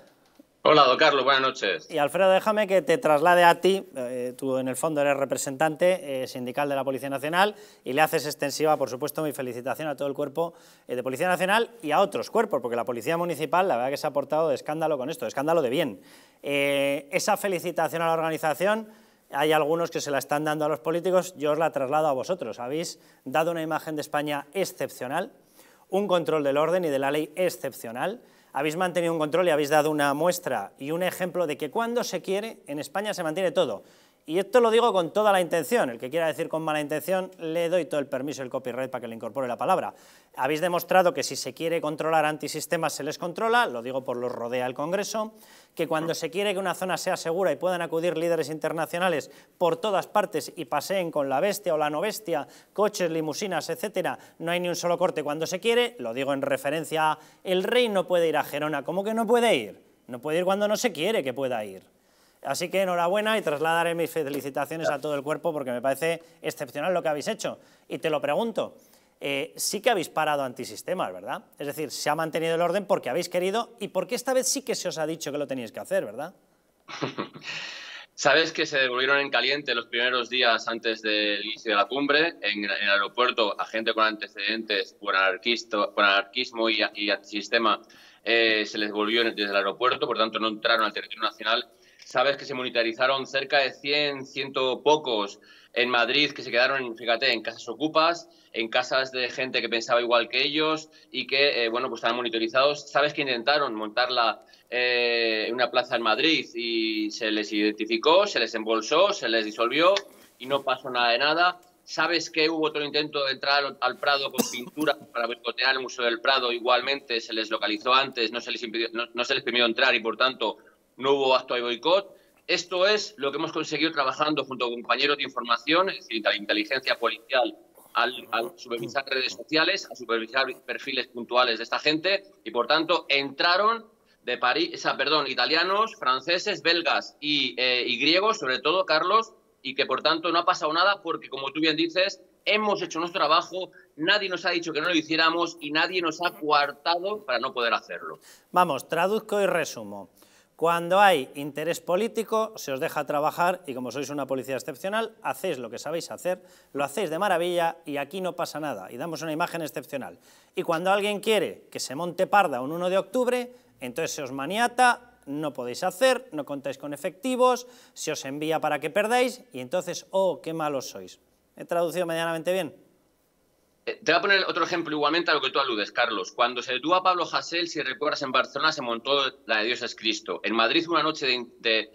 Hola, don Carlos, buenas noches. Y Alfredo, déjame que te traslade a ti, eh, tú en el fondo eres representante eh, sindical de la Policía Nacional y le haces extensiva, por supuesto, mi felicitación a todo el cuerpo eh, de Policía Nacional y a otros cuerpos, porque la Policía Municipal, la verdad que se ha portado de escándalo con esto, de escándalo de bien. esa felicitación a la organización, hay algunos que se la están dando a los políticos, yo os la traslado a vosotros. Habéis dado una imagen de España excepcional, un control del orden y de la ley excepcional, habéis mantenido un control y habéis dado una muestra y un ejemplo de que cuando se quiere, en España se mantiene todo. Y esto lo digo con toda la intención, el que quiera decir con mala intención, le doy todo el permiso, el copyright, para que le incorpore la palabra. Habéis demostrado que si se quiere controlar antisistemas se les controla, lo digo por los rodea el Congreso, que cuando se quiere que una zona sea segura y puedan acudir líderes internacionales por todas partes y paseen con la bestia o la no bestia, coches, limusinas, etcétera, no hay ni un solo corte cuando se quiere, lo digo en referencia a el rey no puede ir a Gerona, ¿cómo que no puede ir? No puede ir cuando no se quiere que pueda ir. Así que enhorabuena y trasladaré mis felicitaciones a todo el cuerpo porque me parece excepcional lo que habéis hecho. Y te lo pregunto, eh, sí que habéis parado antisistemas, ¿verdad? Es decir, se ha mantenido el orden porque habéis querido y porque esta vez sí que se os ha dicho que lo teníais que hacer, ¿verdad? Sabes que se devolvieron en caliente los primeros días antes del inicio de la cumbre. En, el aeropuerto, a gente con antecedentes por, por anarquismo y, antisistema eh, se les volvió desde el aeropuerto, por tanto no entraron al territorio nacional sabes que se monitorizaron cerca de 100, ciento pocos en Madrid que se quedaron, fíjate, en casas ocupas, en casas de gente que pensaba igual que ellos y que, eh, bueno, pues estaban monitorizados. Sabes que intentaron montarla eh, en una plaza en Madrid y se les identificó, se les embolsó, se les disolvió y no pasó nada de nada. Sabes que hubo otro intento de entrar al Prado con pintura para boicotear el Museo del Prado. Igualmente se les localizó antes, no se les, impidió, no, no se les permitió entrar y por tanto no hubo acto de boicot. Esto es lo que hemos conseguido trabajando junto con compañeros de información, es decir, de la inteligencia policial, al, supervisar redes sociales, a supervisar perfiles puntuales de esta gente y, por tanto, entraron de París, perdón, italianos, franceses, belgas y, eh, y griegos, sobre todo, Carlos, y que, por tanto, no ha pasado nada porque, como tú bien dices, hemos hecho nuestro trabajo, nadie nos ha dicho que no lo hiciéramos y nadie nos ha coartado para no poder hacerlo. Vamos, traduzco y resumo. Cuando hay interés político, se os deja trabajar y como sois una policía excepcional, hacéis lo que sabéis hacer, lo hacéis de maravilla y aquí no pasa nada y damos una imagen excepcional. Y cuando alguien quiere que se monte parda un 1 de octubre, entonces se os maniata, no podéis hacer, no contáis con efectivos, se os envía para que perdáis y entonces, oh, qué malos sois. ¿He traducido medianamente bien? Eh, te voy a poner otro ejemplo igualmente a lo que tú aludes, Carlos. Cuando se detuvo a Pablo Hasél, si recuerdas, en Barcelona se montó la de Dios es Cristo. En Madrid una noche de,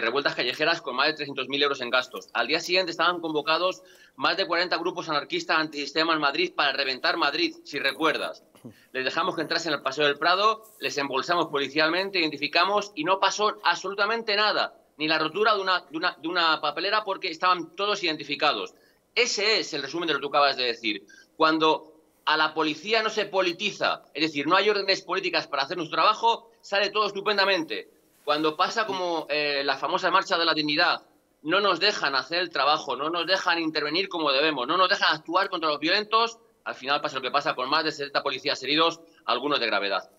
revueltas callejeras con más de 300.000 euros en gastos. Al día siguiente estaban convocados más de 40 grupos anarquistas antisistema en Madrid para reventar Madrid, si recuerdas. Les dejamos que entrasen al Paseo del Prado, les embolsamos policialmente, identificamos y no pasó absolutamente nada. Ni la rotura de una, de una, de una papelera porque estaban todos identificados. Ese es el resumen de lo que tú acabas de decir. Cuando a la policía no se politiza, es decir, no hay órdenes políticas para hacer nuestro trabajo, sale todo estupendamente. Cuando pasa como eh, la famosa marcha de la dignidad, no nos dejan hacer el trabajo, no nos dejan intervenir como debemos, no nos dejan actuar contra los violentos, al final pasa lo que pasa con más de 70 policías heridos, algunos de gravedad.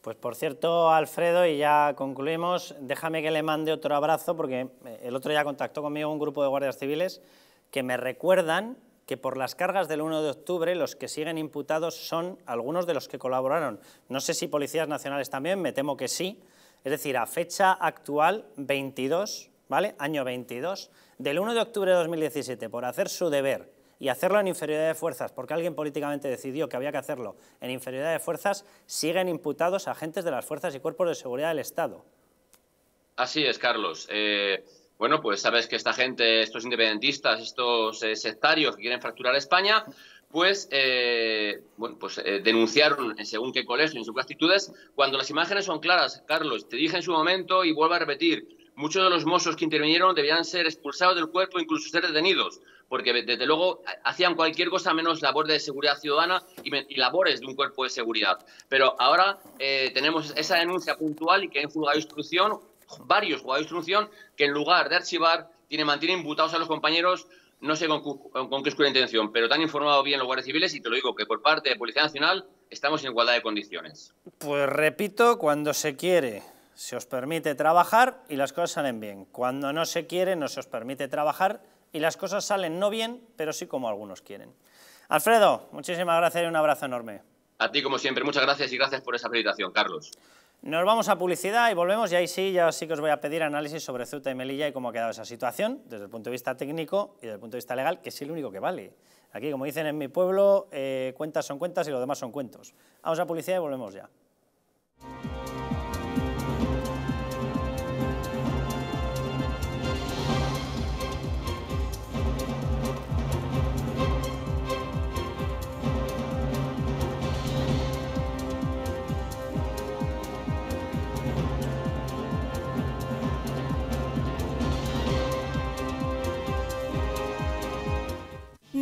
Pues por cierto, Alfredo, y ya concluimos, déjame que le mande otro abrazo, porque eh, el otro ya contactó conmigo un grupo de guardias civiles que me recuerdan que por las cargas del 1 de octubre los que siguen imputados son algunos de los que colaboraron. No sé si policías nacionales también, me temo que sí. Es decir, a fecha actual, 22, ¿vale? Año 22, del 1 de octubre de 2017, por hacer su deber y hacerlo en inferioridad de fuerzas, porque alguien políticamente decidió que había que hacerlo en inferioridad de fuerzas, siguen imputados agentes de las fuerzas y cuerpos de seguridad del Estado. Así es, Carlos. Eh, bueno, pues sabes que esta gente, estos independentistas, estos eh, sectarios que quieren fracturar España, pues, eh, bueno, pues eh, denunciaron en según qué colegio, en sus actitudes, cuando las imágenes son claras, Carlos, te dije en su momento y vuelvo a repetir, muchos de los mozos que intervinieron debían ser expulsados del cuerpo, incluso ser detenidos, porque desde luego hacían cualquier cosa menos labor de seguridad ciudadana y, labores de un cuerpo de seguridad. Pero ahora tenemos esa denuncia puntual y que hay un juzgado instrucción varios jugadores de instrucción que en lugar de archivar, tiene, mantiene imputados a los compañeros, no sé con, con qué oscura intención, pero te han informado bien los guardias civiles y te lo digo que por parte de Policía Nacional estamos en igualdad de condiciones. Pues repito, cuando se quiere se os permite trabajar y las cosas salen bien. Cuando no se quiere no se os permite trabajar y las cosas salen no bien, pero sí como algunos quieren. Alfredo, muchísimas gracias y un abrazo enorme. A ti como siempre, muchas gracias y gracias por esa felicitación, Carlos. Nos vamos a publicidad y volvemos y ahí sí, ya sí que os voy a pedir análisis sobre Ceuta y Melilla y cómo ha quedado esa situación desde el punto de vista técnico y desde el punto de vista legal, que es el único que vale. Aquí, como dicen en mi pueblo, eh, cuentas son cuentas y lo demás son cuentos. Vamos a publicidad y volvemos ya.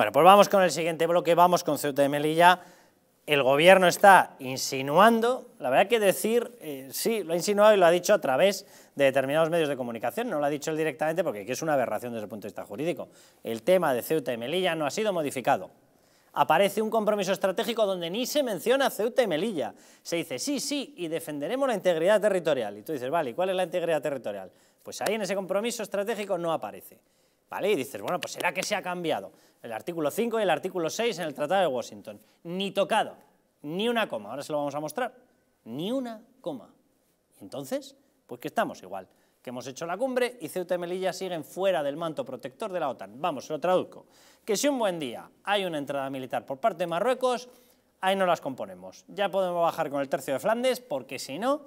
Bueno, pues vamos con el siguiente bloque, vamos con Ceuta y Melilla. El gobierno está insinuando, la verdad que decir, eh, sí, lo ha insinuado y lo ha dicho a través de determinados medios de comunicación, no lo ha dicho él directamente porque es una aberración desde el punto de vista jurídico. El tema de Ceuta y Melilla no ha sido modificado. Aparece un compromiso estratégico donde ni se menciona Ceuta y Melilla. Se dice, sí, sí, y defenderemos la integridad territorial. Y tú dices, vale, ¿y cuál es la integridad territorial? Pues ahí en ese compromiso estratégico no aparece. ¿Vale? Y dices, bueno, pues será que se ha cambiado el artículo 5 y el artículo 6 en el Tratado de Washington. Ni tocado, ni una coma. Ahora se lo vamos a mostrar. Ni una coma. Entonces, pues que estamos igual, que hemos hecho la cumbre y Ceuta y Melilla siguen fuera del manto protector de la OTAN. Vamos, se lo traduzco. Que si un buen día hay una entrada militar por parte de Marruecos, ahí no las componemos. Ya podemos bajar con el tercio de Flandes, porque si no,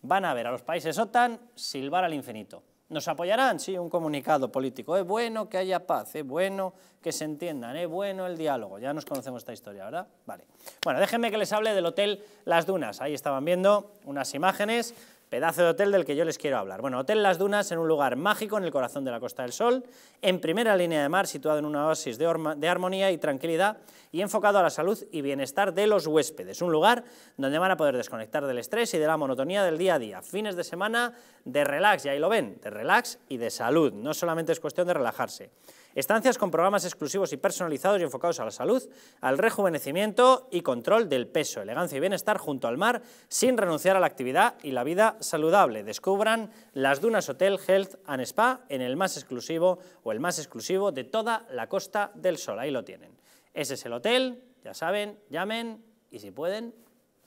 van a ver a los países OTAN silbar al infinito. Nos apoyarán, sí, un comunicado político. Es bueno que haya paz, es bueno que se entiendan, es bueno el diálogo. Ya nos conocemos esta historia, ¿verdad? Vale. Bueno, déjenme que les hable del Hotel Las Dunas. Ahí estaban viendo unas imágenes pedazo de hotel del que yo les quiero hablar. Bueno, Hotel Las Dunas, en un lugar mágico en el corazón de la Costa del Sol, en primera línea de mar, situado en una oasis de, de, armonía y tranquilidad y enfocado a la salud y bienestar de los huéspedes. Un lugar donde van a poder desconectar del estrés y de la monotonía del día a día. Fines de semana de relax, y ahí lo ven, de relax y de salud. No solamente es cuestión de relajarse. Estancias con programas exclusivos y personalizados y enfocados a la salud, al rejuvenecimiento y control del peso, elegancia y bienestar junto al mar, sin renunciar a la actividad y la vida saludable. Descubran las Dunas Hotel Health and Spa en el más exclusivo o el más exclusivo de toda la Costa del Sol. Ahí lo tienen. Ese es el hotel, ya saben, llamen y si pueden,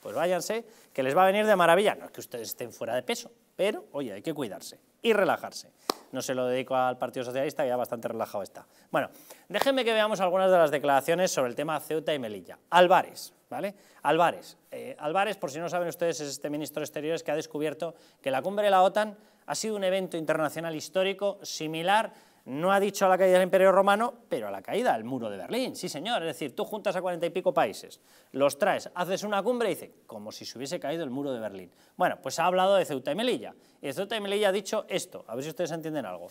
pues váyanse, que les va a venir de maravilla. No es que ustedes estén fuera de peso, pero oye, hay que cuidarse y relajarse no se lo dedico al Partido Socialista, ya bastante relajado está. Bueno, déjenme que veamos algunas de las declaraciones sobre el tema Ceuta y Melilla. Álvarez, ¿vale? Álvarez, eh, Álvarez, por si no saben ustedes, es este ministro de Exteriores que ha descubierto que la cumbre de la OTAN ha sido un evento internacional histórico similar no ha dicho a la caída del Imperio Romano, pero a la caída del muro de Berlín, sí señor. Es decir, tú juntas a cuarenta y pico países, los traes, haces una cumbre y dice, como si se hubiese caído el muro de Berlín. Bueno, pues ha hablado de Ceuta y Melilla. Y Ceuta y Melilla ha dicho esto. A ver si ustedes entienden algo.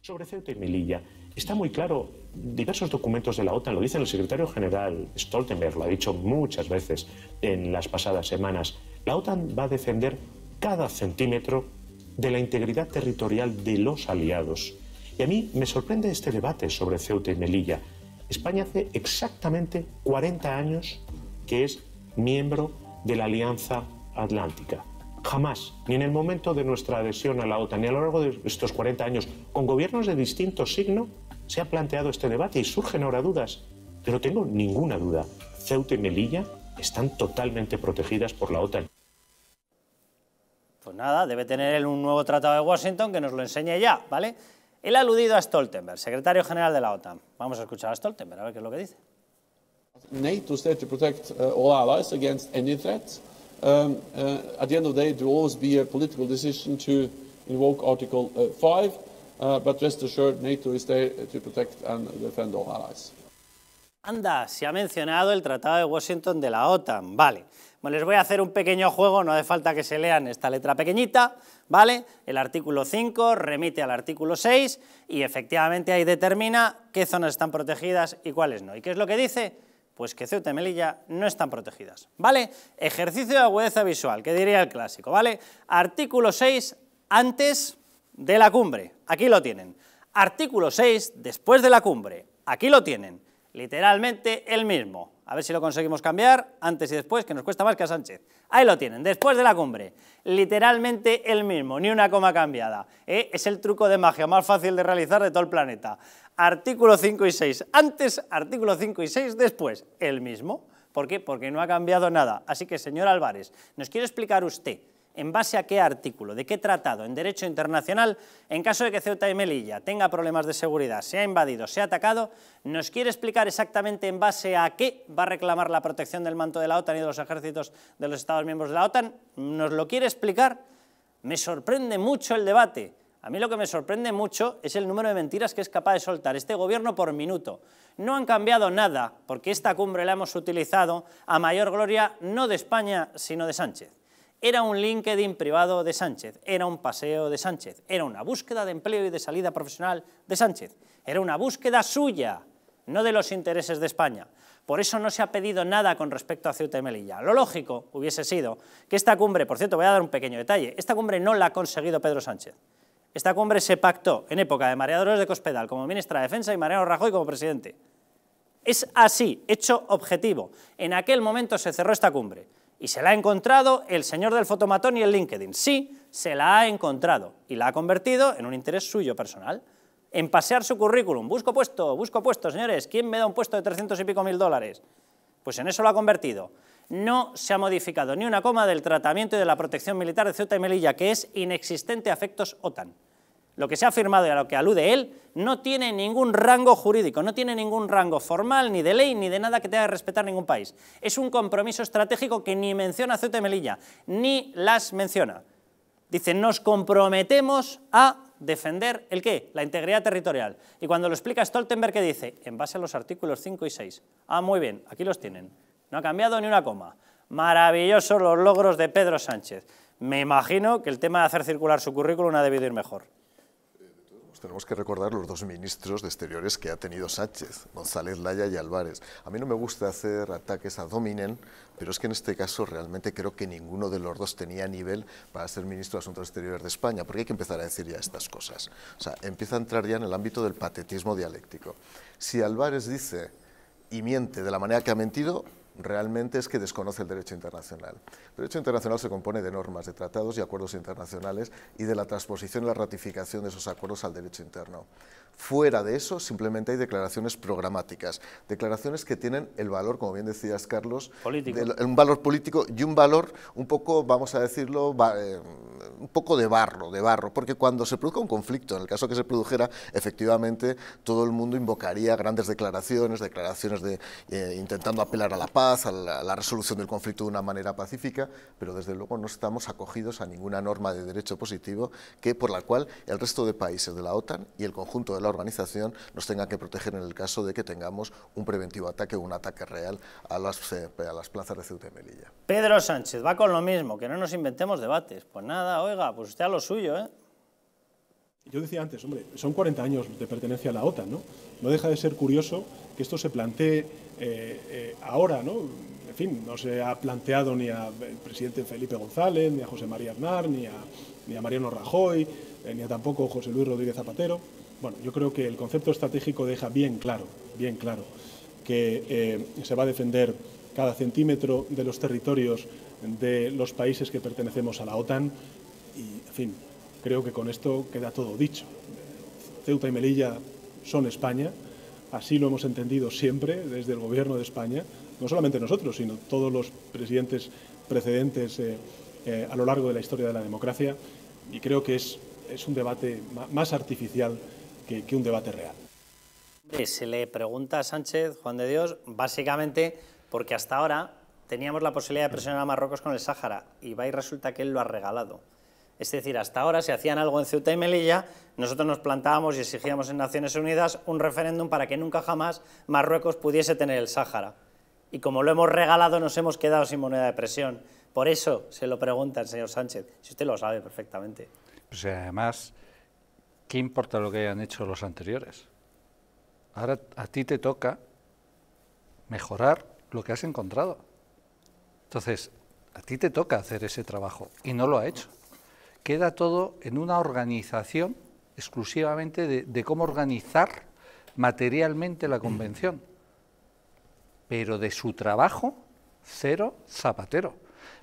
Sobre Ceuta y Melilla, está muy claro, diversos documentos de la OTAN, lo dice el secretario general Stoltenberg, lo ha dicho muchas veces en las pasadas semanas, la OTAN va a defender cada centímetro de la integridad territorial de los aliados y a mí me sorprende este debate sobre Ceuta y Melilla. España hace exactamente 40 años que es miembro de la Alianza Atlántica. Jamás, ni en el momento de nuestra adhesión a la OTAN, ni a lo largo de estos 40 años, con gobiernos de distinto signo, se ha planteado este debate y surgen ahora dudas. Pero tengo ninguna duda. Ceuta y Melilla están totalmente protegidas por la OTAN. Pues nada, debe tener un nuevo tratado de Washington que nos lo enseñe ya, ¿vale? Él ha aludido a Stoltenberg, secretario general de la OTAN. Vamos a escuchar a Stoltenberg, a ver qué es lo que dice. NATO está to protect uh, all allies against any threat. Um, uh, at the end of the day, it will always be a political decision to invoke Article uh, 5, uh, but rest assured, NATO is there to protect and defend all allies. Anda, se ha mencionado el Tratado de Washington de la OTAN, vale. Bueno, les voy a hacer un pequeño juego, no hace falta que se lean esta letra pequeñita, ¿vale? El artículo 5 remite al artículo 6 y efectivamente ahí determina qué zonas están protegidas y cuáles no. ¿Y qué es lo que dice? Pues que Ceuta y Melilla no están protegidas, ¿vale? Ejercicio de agudeza visual, que diría el clásico, ¿vale? Artículo 6 antes de la cumbre, aquí lo tienen. Artículo 6 después de la cumbre, aquí lo tienen literalmente el mismo. A ver si lo conseguimos cambiar antes y después, que nos cuesta más que a Sánchez. Ahí lo tienen, después de la cumbre. Literalmente el mismo, ni una coma cambiada. Eh, es el truco de magia más fácil de realizar de todo el planeta. Artículo 5 y 6 antes, artículo 5 y 6 después, el mismo. ¿Por qué? Porque no ha cambiado nada. Así que, señor Álvarez, ¿nos quiere explicar usted en base a qué artículo, de qué tratado en derecho internacional, en caso de que Ceuta y Melilla tenga problemas de seguridad, sea invadido, sea atacado, nos quiere explicar exactamente en base a qué va a reclamar la protección del manto de la OTAN y de los ejércitos de los Estados miembros de la OTAN, nos lo quiere explicar, me sorprende mucho el debate. A mí lo que me sorprende mucho es el número de mentiras que es capaz de soltar este gobierno por minuto. No han cambiado nada, porque esta cumbre la hemos utilizado a mayor gloria no de España, sino de Sánchez. Era un LinkedIn privado de Sánchez, era un paseo de Sánchez, era una búsqueda de empleo y de salida profesional de Sánchez, era una búsqueda suya, no de los intereses de España. Por eso no se ha pedido nada con respecto a Ceuta y Melilla. Lo lógico hubiese sido que esta cumbre, por cierto, voy a dar un pequeño detalle, esta cumbre no la ha conseguido Pedro Sánchez. Esta cumbre se pactó en época de María Dolores de Cospedal como ministra de Defensa y Mariano Rajoy como presidente. Es así, hecho objetivo. En aquel momento se cerró esta cumbre. Y se la ha encontrado el señor del fotomatón y el LinkedIn. Sí, se la ha encontrado y la ha convertido en un interés suyo personal. En pasear su currículum. Busco puesto, busco puesto, señores. ¿Quién me da un puesto de 300 y pico mil dólares? Pues en eso lo ha convertido. No se ha modificado ni una coma del tratamiento y de la protección militar de Ceuta y Melilla, que es inexistente a efectos OTAN lo que se ha firmado y a lo que alude él, no tiene ningún rango jurídico, no tiene ningún rango formal, ni de ley, ni de nada que tenga que respetar ningún país. Es un compromiso estratégico que ni menciona Ceuta y Melilla, ni las menciona. Dice, nos comprometemos a defender el qué, la integridad territorial. Y cuando lo explica Stoltenberg, ¿qué dice? En base a los artículos 5 y 6. Ah, muy bien, aquí los tienen. No ha cambiado ni una coma. Maravillosos los logros de Pedro Sánchez. Me imagino que el tema de hacer circular su currículum ha debido ir mejor. Pues tenemos que recordar los dos ministros de Exteriores que ha tenido Sánchez, González Laya y Álvarez. A mí no me gusta hacer ataques a Dominen, pero es que en este caso realmente creo que ninguno de los dos tenía nivel para ser ministro de Asuntos Exteriores de España, porque hay que empezar a decir ya estas cosas. O sea, empieza a entrar ya en el ámbito del patetismo dialéctico. Si Álvarez dice y miente de la manera que ha mentido, realmente es que desconoce el derecho internacional. El derecho internacional se compone de normas, de tratados y acuerdos internacionales y de la transposición y la ratificación de esos acuerdos al derecho interno. Fuera de eso, simplemente hay declaraciones programáticas, declaraciones que tienen el valor, como bien decías, Carlos, un valor político y un valor un poco, vamos a decirlo, eh, un poco de barro, de barro, porque cuando se produzca un conflicto, en el caso que se produjera, efectivamente todo el mundo invocaría grandes declaraciones, declaraciones de eh, intentando apelar a la paz, a la, resolución del conflicto de una manera pacífica, pero desde luego no estamos acogidos a ninguna norma de derecho positivo que por la cual el resto de países de la OTAN y el conjunto de la organización nos tengan que proteger en el caso de que tengamos un preventivo ataque o un ataque real a las, eh, a las plazas de Ceuta y Melilla. Pedro Sánchez va con lo mismo, que no nos inventemos debates. Pues nada, pues usted lo suyo, ¿eh? Yo decía antes, hombre, son 40 años de pertenencia a la OTAN, ¿no? No deja de ser curioso que esto se plantee eh, eh, ahora, ¿no? En fin, no se ha planteado ni al presidente Felipe González, ni a José María Aznar, ni a, ni a Mariano Rajoy, ni a tampoco José Luis Rodríguez Zapatero. Bueno, yo creo que el concepto estratégico deja bien claro, bien claro, que se va a defender cada centímetro de los territorios de los países que pertenecemos a la OTAN, fin, creo que con esto queda todo dicho. Ceuta y Melilla son España, así lo hemos entendido siempre desde el Gobierno de España, no solamente nosotros, sino todos los presidentes precedentes eh, eh, a lo largo de la historia de la democracia, y creo que es, un debate más artificial que, un debate real. Se le pregunta a Sánchez, Juan de Dios, básicamente porque hasta ahora teníamos la posibilidad de presionar a Marruecos con el Sáhara y va y resulta que él lo ha regalado. Es decir, hasta ahora si hacían algo en Ceuta y Melilla, nosotros nos plantábamos y exigíamos en Naciones Unidas un referéndum para que nunca jamás Marruecos pudiese tener el Sáhara. Y como lo hemos regalado, nos hemos quedado sin moneda de presión. Por eso se lo pregunta el señor Sánchez, si usted lo sabe perfectamente. Pues eh, además, ¿qué importa lo que hayan hecho los anteriores? Ahora a ti te toca mejorar lo que has encontrado. Entonces, a ti te toca hacer ese trabajo y no lo ha hecho queda todo en una organización exclusivamente de, cómo organizar materialmente la convención. Pero de su trabajo, cero zapatero.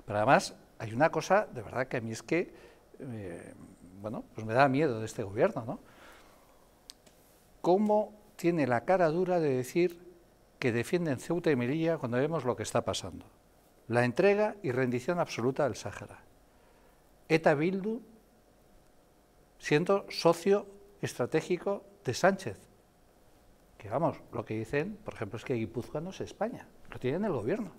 Pero además hay una cosa de verdad que a mí es que, eh, bueno, pues me da miedo de este gobierno, ¿no? ¿Cómo tiene la cara dura de decir que defienden Ceuta y Melilla cuando vemos lo que está pasando? La entrega y rendición absoluta del Sáhara. ETA Bildu siendo socio estratégico de Sánchez. Que vamos, lo que dicen, por ejemplo, es que Guipúzcoa no es España, lo tienen el gobierno.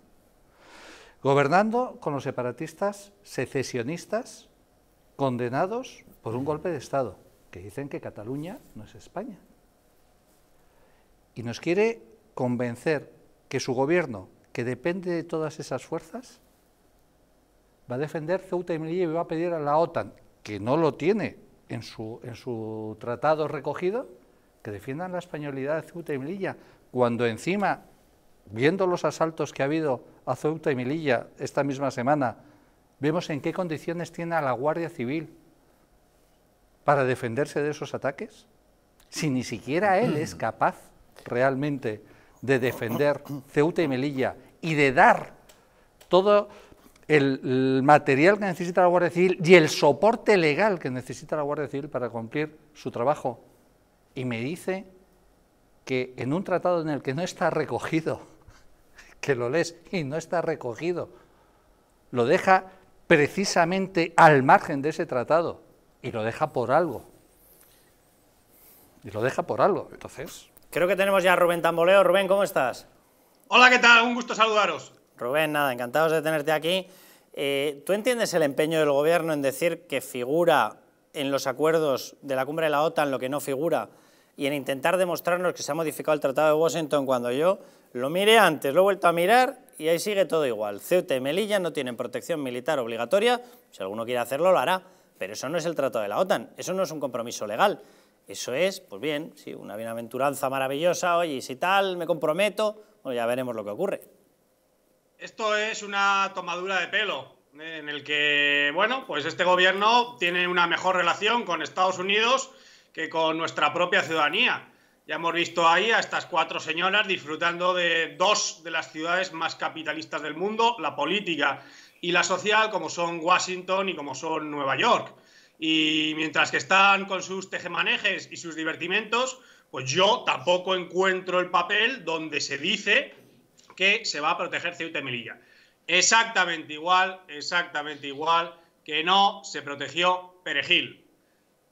Gobernando con los separatistas secesionistas condenados por un golpe de Estado, que dicen que Cataluña no es España. Y nos quiere convencer que su gobierno, que depende de todas esas fuerzas, va a defender Ceuta y Melilla y va a pedir a la OTAN, que no lo tiene en su, en su tratado recogido, que defiendan la españolidad de Ceuta y Melilla, cuando encima, viendo los asaltos que ha habido a Ceuta y Melilla esta misma semana, vemos en qué condiciones tiene a la Guardia Civil para defenderse de esos ataques, si ni siquiera él es capaz realmente de defender Ceuta y Melilla y de dar todo el, material que necesita la Guardia Civil y el soporte legal que necesita la Guardia Civil para cumplir su trabajo. Y me dice que en un tratado en el que no está recogido, que lo lees y no está recogido, lo deja precisamente al margen de ese tratado y lo deja por algo. Y lo deja por algo, entonces. Creo que tenemos ya a Rubén Tamboleo. Rubén, ¿cómo estás? Hola, ¿qué tal? Un gusto saludaros. Rubén, nada, encantados de tenerte aquí. Eh, ¿Tú entiendes el empeño del Gobierno en decir que figura en los acuerdos de la cumbre de la OTAN lo que no figura y en intentar demostrarnos que se ha modificado el Tratado de Washington cuando yo lo miré antes, lo he vuelto a mirar y ahí sigue todo igual. Ceuta y Melilla no tienen protección militar obligatoria, si alguno quiere hacerlo lo hará, pero eso no es el Tratado de la OTAN, eso no es un compromiso legal. Eso es, pues bien, una bienaventuranza maravillosa, oye, si tal, me comprometo, bueno, ya veremos lo que ocurre esto es una tomadura de pelo eh, en el que, bueno, pues este gobierno tiene una mejor relación con Estados Unidos que con nuestra propia ciudadanía. Ya hemos visto ahí a estas cuatro señoras disfrutando de dos de las ciudades más capitalistas del mundo, la política y la social, como son Washington y como son Nueva York. Y mientras que están con sus tejemanejes y sus divertimentos, pues yo tampoco encuentro el papel donde se dice que se va a proteger Ceuta y Melilla. Exactamente igual, exactamente igual que no se protegió Perejil.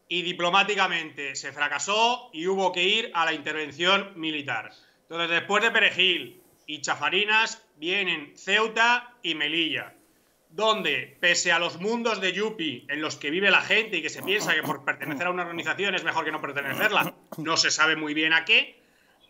Y diplomáticamente se fracasó y hubo que ir a la intervención militar. Entonces, después de Perejil y Chafarinas, vienen Ceuta y Melilla donde, pese a los mundos de Yupi en los que vive la gente y que se piensa que por pertenecer a una organización es mejor que no pertenecerla, no se sabe muy bien a qué,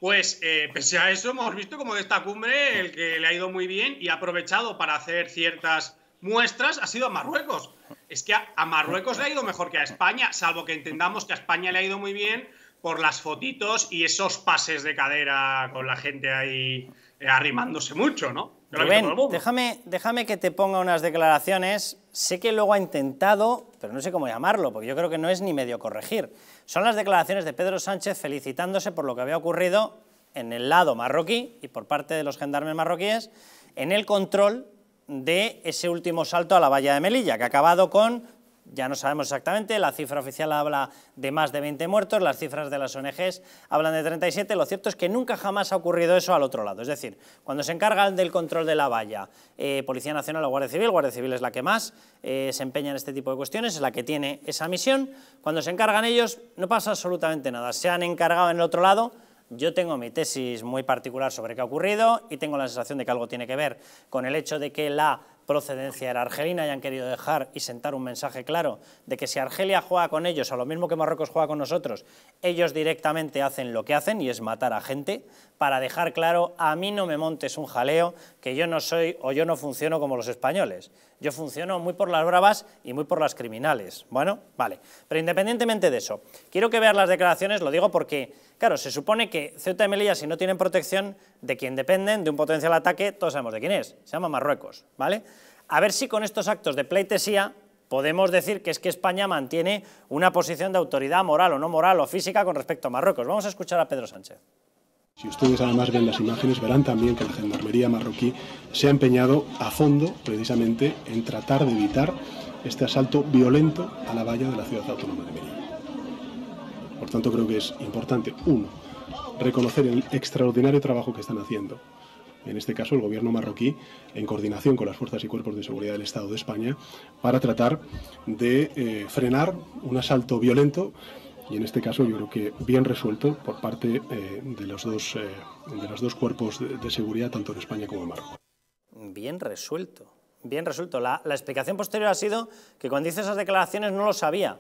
pues eh, pese a eso, hemos visto como de esta cumbre el que le ha ido muy bien y ha aprovechado para hacer ciertas muestras ha sido a Marruecos. Es que a, Marruecos le ha ido mejor que a España, salvo que entendamos que a España le ha ido muy bien por las fotitos y esos pases de cadera con la gente ahí eh, arrimándose mucho, ¿no? Rubén, déjame, déjame que te ponga unas declaraciones. Sé que luego ha intentado, pero no sé cómo llamarlo, porque yo creo que no es ni medio corregir. Son las declaraciones de Pedro Sánchez felicitándose por lo que había ocurrido en el lado marroquí y por parte de los gendarmes marroquíes en el control de ese último salto a la valla de Melilla, que ha acabado con ya no sabemos exactamente, la cifra oficial habla de más de 20 muertos, las cifras de las ONGs hablan de 37, lo cierto es que nunca jamás ha ocurrido eso al otro lado, es decir, cuando se encargan del control de la valla, eh, Policía Nacional o Guardia Civil, Guardia Civil es la que más eh, se empeña en este tipo de cuestiones, es la que tiene esa misión, cuando se encargan ellos no pasa absolutamente nada, se han encargado en el otro lado yo tengo mi tesis muy particular sobre qué ha ocurrido y tengo la sensación de que algo tiene que ver con el hecho de que la procedencia era argelina y han querido dejar y sentar un mensaje claro de que si Argelia juega con ellos, a lo mismo que Marruecos juega con nosotros, ellos directamente hacen lo que hacen y es matar a gente, para dejar claro, a mí no me montes un jaleo, que yo no soy o yo no funciono como los españoles. Yo funciono muy por las bravas y muy por las criminales. Bueno, vale. Pero independientemente de eso, quiero que veas las declaraciones, lo digo porque Claro, se supone que Ceuta y Melilla, si no tienen protección, de quien dependen, de un potencial ataque, todos sabemos de quién es, se llama Marruecos, ¿vale? A ver si con estos actos de pleitesía podemos decir que es que España mantiene una posición de autoridad moral o no moral o física con respecto a Marruecos. Vamos a escuchar a Pedro Sánchez. Si ustedes además ven las imágenes, verán también que la Gendarmería marroquí se ha empeñado a fondo precisamente en tratar de evitar este asalto violento a la valla de la ciudad autónoma de Melilla tanto, creo que es importante, uno, reconocer el extraordinario trabajo que están haciendo. En este caso, el gobierno marroquí, en coordinación con las fuerzas y cuerpos de seguridad del Estado de España, para tratar de eh, frenar un asalto violento y en este caso yo creo que bien resuelto por parte eh, de, los dos, eh, de los dos cuerpos de, seguridad, tanto en España como en Marruecos. Bien resuelto, bien resuelto. La, la explicación posterior ha sido que cuando hice esas declaraciones no lo sabía.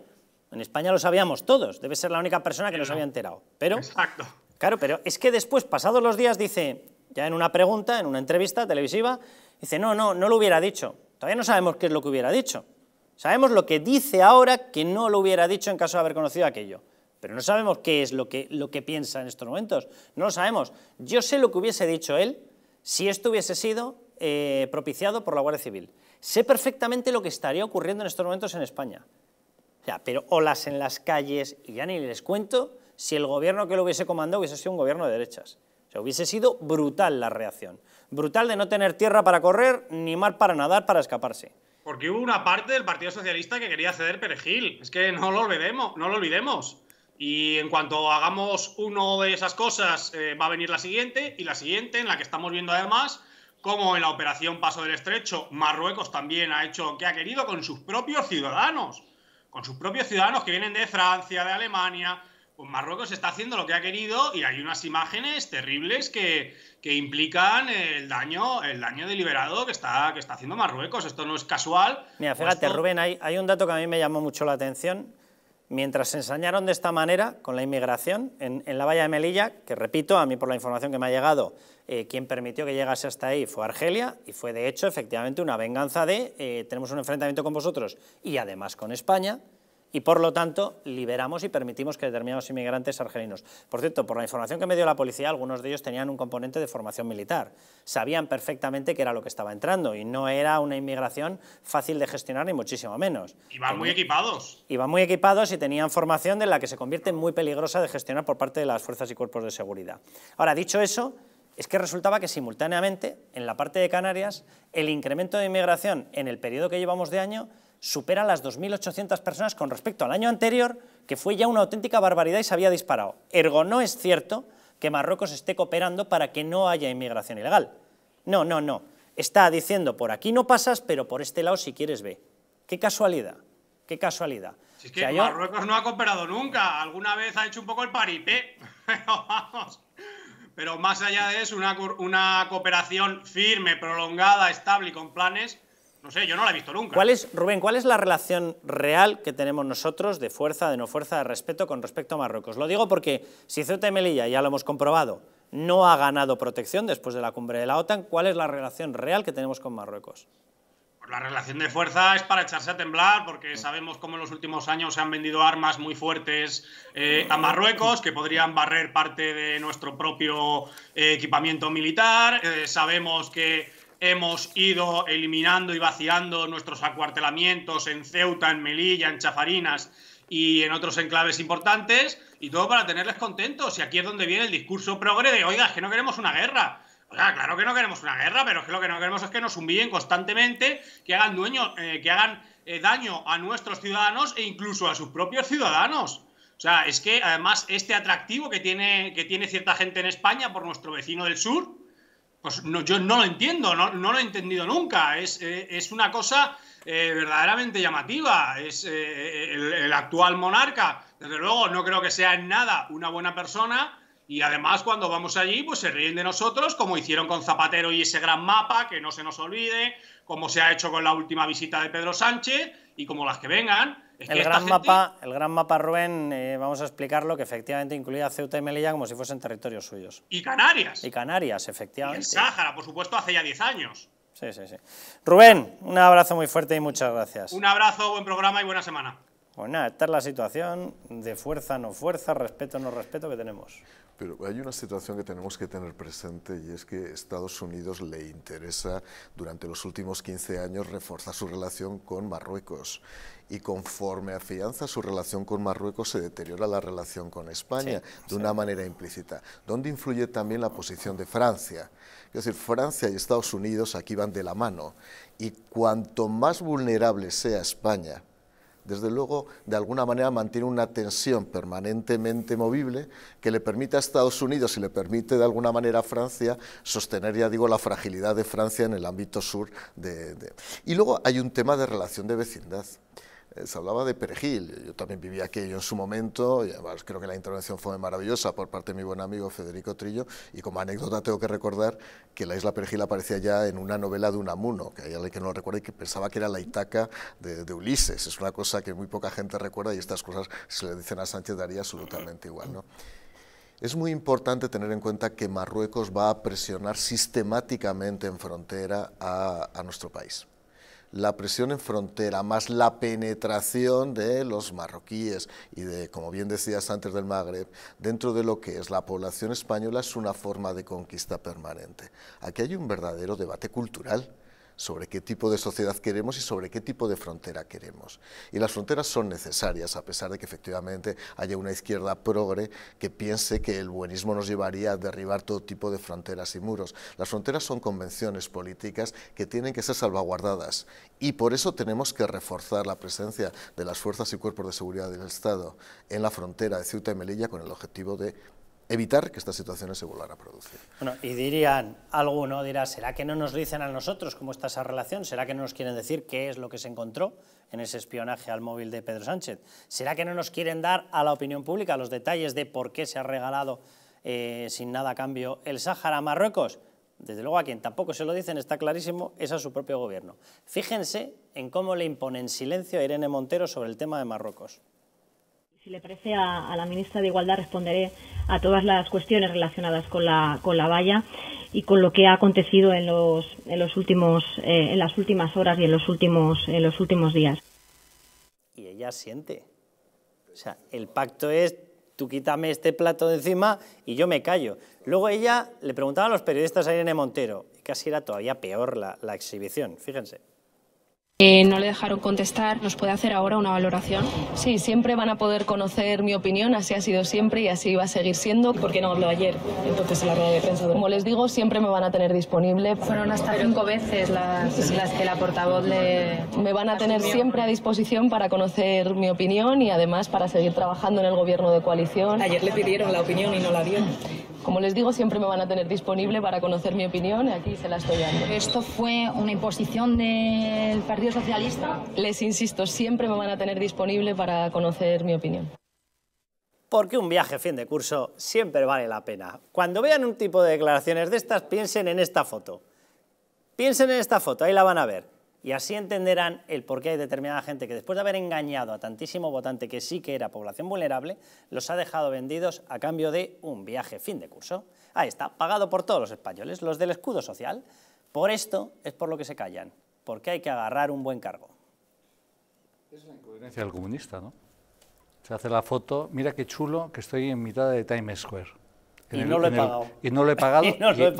En España lo sabíamos todos, debe ser la única persona que nos había enterado. Pero, Exacto. Claro, pero es que después, pasados los días, dice, ya en una pregunta, en una entrevista televisiva, dice, no, no, no lo hubiera dicho. Todavía no sabemos qué es lo que hubiera dicho. Sabemos lo que dice ahora que no lo hubiera dicho en caso de haber conocido aquello. Pero no sabemos qué es lo que, lo que piensa en estos momentos. No lo sabemos. Yo sé lo que hubiese dicho él si esto hubiese sido eh, propiciado por la Guardia Civil. Sé perfectamente lo que estaría ocurriendo en estos momentos en España. O sea, pero olas en las calles, y ya ni les cuento si el gobierno que lo hubiese comandado hubiese sido un gobierno de derechas. O sea, hubiese sido brutal la reacción. Brutal de no tener tierra para correr, ni mar para nadar, para escaparse. Porque hubo una parte del Partido Socialista que quería ceder Perejil. Es que no lo olvidemos. No lo olvidemos. Y en cuanto hagamos uno de esas cosas, eh, va a venir la siguiente y la siguiente, en la que estamos viendo además cómo en la operación Paso del Estrecho Marruecos también ha hecho lo que ha querido con sus propios ciudadanos con sus propios ciudadanos que vienen de Francia, de Alemania. Pues Marruecos está haciendo lo que ha querido y hay unas imágenes terribles que, que implican el daño, el daño deliberado que está, que está haciendo Marruecos. Esto no es casual. Mira, fíjate, Rubén, hay, hay un dato que a mí me llamó mucho la atención mientras se ensañaron de esta manera con la inmigración en, la valla de Melilla, que repito, a mí por la información que me ha llegado, eh, quien permitió que llegase hasta ahí fue Argelia y fue de hecho efectivamente una venganza de eh, tenemos un enfrentamiento con vosotros y además con España, y por lo tanto liberamos y permitimos que determinados inmigrantes argelinos. Por cierto, por la información que me dio la policía, algunos de ellos tenían un componente de formación militar. Sabían perfectamente que era lo que estaba entrando y no era una inmigración fácil de gestionar ni muchísimo menos. Iban muy equipados. Iban muy equipados y tenían formación de la que se convierte en muy peligrosa de gestionar por parte de las fuerzas y cuerpos de seguridad. Ahora, dicho eso, es que resultaba que simultáneamente, en la parte de Canarias, el incremento de inmigración en el periodo que llevamos de año supera las 2.800 personas con respecto al año anterior, que fue ya una auténtica barbaridad y se había disparado. Ergo, no es cierto que Marruecos esté cooperando para que no haya inmigración ilegal. No, no, no. Está diciendo, por aquí no pasas, pero por este lado si quieres ve. Qué casualidad, qué casualidad. Marruecos no ha cooperado nunca. Alguna vez ha hecho un poco el paripé. pero vamos. Pero más allá de eso, una, una cooperación firme, prolongada, estable y con planes, no sé, yo no la he visto nunca. ¿Cuál es, Rubén, cuál es la relación real que tenemos nosotros de fuerza, de no fuerza, de respeto con respecto a Marruecos? Lo digo porque si Ceuta Melilla, ya lo hemos comprobado, no ha ganado protección después de la cumbre de la OTAN, ¿cuál es la relación real que tenemos con Marruecos? Pues la relación de fuerza es para echarse a temblar, porque sabemos cómo en los últimos años se han vendido armas muy fuertes eh, a Marruecos, que podrían barrer parte de nuestro propio eh, equipamiento militar. Eh, sabemos que hemos ido eliminando y vaciando nuestros acuartelamientos en Ceuta, en Melilla, en Chafarinas y en otros enclaves importantes, y todo para tenerles contentos. Y aquí es donde viene el discurso progre de, oiga, es que no queremos una guerra. sea, claro que no queremos una guerra, pero es que lo que no queremos es que nos humillen constantemente, que hagan, dueño, eh, que hagan eh, daño a nuestros ciudadanos e incluso a sus propios ciudadanos. O sea, es que además este atractivo que tiene, que tiene cierta gente en España por nuestro vecino del sur, pues no, yo no lo entiendo, no, lo he entendido nunca. Es, eh, una cosa eh, verdaderamente llamativa. Es eh, el, el, actual monarca, desde luego, no creo que sea en nada una buena persona. Y además, cuando vamos allí, pues se ríen de nosotros, como hicieron con Zapatero y ese gran mapa, que no se nos olvide, como se ha hecho con la última visita de Pedro Sánchez y como las que vengan el, gran mapa, el gran mapa, Rubén, eh, vamos a explicarlo, que efectivamente incluía Ceuta y Melilla como si fuesen territorios suyos. Y Canarias. Y Canarias, efectivamente. Y Sáhara, por supuesto, hace ya 10 años. Sí, sí, sí. Rubén, un abrazo muy fuerte y muchas gracias. Un abrazo, buen programa y buena semana. Pues nada, esta es la situación de fuerza, no fuerza, respeto, no respeto que tenemos. Pero hay una situación que tenemos que tener presente y es que Estados Unidos le interesa durante los últimos 15 años reforzar su relación con Marruecos y conforme afianza su relación con Marruecos se deteriora la relación con España de una manera implícita, donde influye también la posición de Francia. Es decir, Francia y Estados Unidos aquí van de la mano y cuanto más vulnerable sea España, desde luego, de alguna manera mantiene una tensión permanentemente movible que le permite a Estados Unidos y le permite de alguna manera a Francia sostener, ya digo, la fragilidad de Francia en el ámbito sur. De, de... Y luego hay un tema de relación de vecindad. Eh, se hablaba de perejil, yo también vivía aquello en su momento, y además creo que la intervención fue maravillosa por parte de mi buen amigo Federico Trillo, y como anécdota tengo que recordar que la isla perejil aparecía ya en una novela de Unamuno, que hay alguien que no lo recuerda y que pensaba que era la Itaca de, Ulises, es una cosa que muy poca gente recuerda y estas cosas se le dicen a Sánchez daría absolutamente igual. Es muy importante tener en cuenta que Marruecos va a presionar sistemáticamente en frontera a nuestro país la presión en frontera, más la penetración de los marroquíes y de, como bien decías antes del Magreb, dentro de lo que es la población española es una forma de conquista permanente. Aquí hay un verdadero debate cultural sobre qué tipo de sociedad queremos y sobre qué tipo de frontera queremos. Y las fronteras son necesarias, a pesar de que efectivamente haya una izquierda progre que piense que el buenismo nos llevaría a derribar todo tipo de fronteras y muros. Las fronteras son convenciones políticas que tienen que ser salvaguardadas y por eso tenemos que reforzar la presencia de las fuerzas y cuerpos de seguridad del Estado en la frontera de Ceuta y Melilla con el objetivo de evitar que estas situaciones se vuelvan a producir. Bueno, y dirían, alguno dirá, ¿será que no nos dicen a nosotros cómo está esa relación? ¿Será que no nos quieren decir qué es lo que se encontró en ese espionaje al móvil de Pedro Sánchez? ¿Será que no nos quieren dar a la opinión pública los detalles de por qué se ha regalado eh, sin nada a cambio el Sáhara a Marruecos? Desde luego a quien tampoco se lo dicen, está clarísimo, es a su propio gobierno. Fíjense en cómo le imponen silencio a Irene Montero sobre el tema de Marruecos. Si le parece a, la ministra de Igualdad, responderé a todas las cuestiones relacionadas con la, con la valla y con lo que ha acontecido en, en, los últimos, eh, en las últimas horas y en los, últimos, en los últimos días. Y ella siente. O sea, el pacto es tú quítame este plato de encima y yo me callo. Luego ella le preguntaba a los periodistas a Irene Montero, y casi era todavía peor la exhibición, fíjense no le dejaron contestar. ¿Nos puede hacer ahora una valoración? Sí, siempre van a poder conocer mi opinión, así ha sido siempre y así va a seguir siendo. ¿Por qué no habló ayer entonces la rueda de prensa? Como les digo, siempre me van a tener disponible. Fueron hasta cinco veces las, que la portavoz le... Me van a tener siempre a disposición para conocer mi opinión y además para seguir trabajando en el gobierno de coalición. Ayer le pidieron la opinión y no la dieron. Como les digo, siempre me van a tener disponible para conocer mi opinión y aquí se la estoy dando. ¿Esto fue una imposición del Partido Socialista? Les insisto, siempre me van a tener disponible para conocer mi opinión. Porque un viaje a fin de curso siempre vale la pena. Cuando vean un tipo de declaraciones de estas, piensen en esta foto. Piensen en esta foto, ahí la van a ver y así entenderán el por qué hay determinada gente que después de haber engañado a tantísimo votante que sí que era población vulnerable, los ha dejado vendidos a cambio de un viaje fin de curso. Ahí está, pagado por todos los españoles, los del escudo social. Por esto es por lo que se callan, porque hay que agarrar un buen cargo. Es la incoherencia del comunista, ¿no? Se hace la foto, mira qué chulo que estoy en mitad de Times Square. Y, no lo he pagado. y no lo he pagado.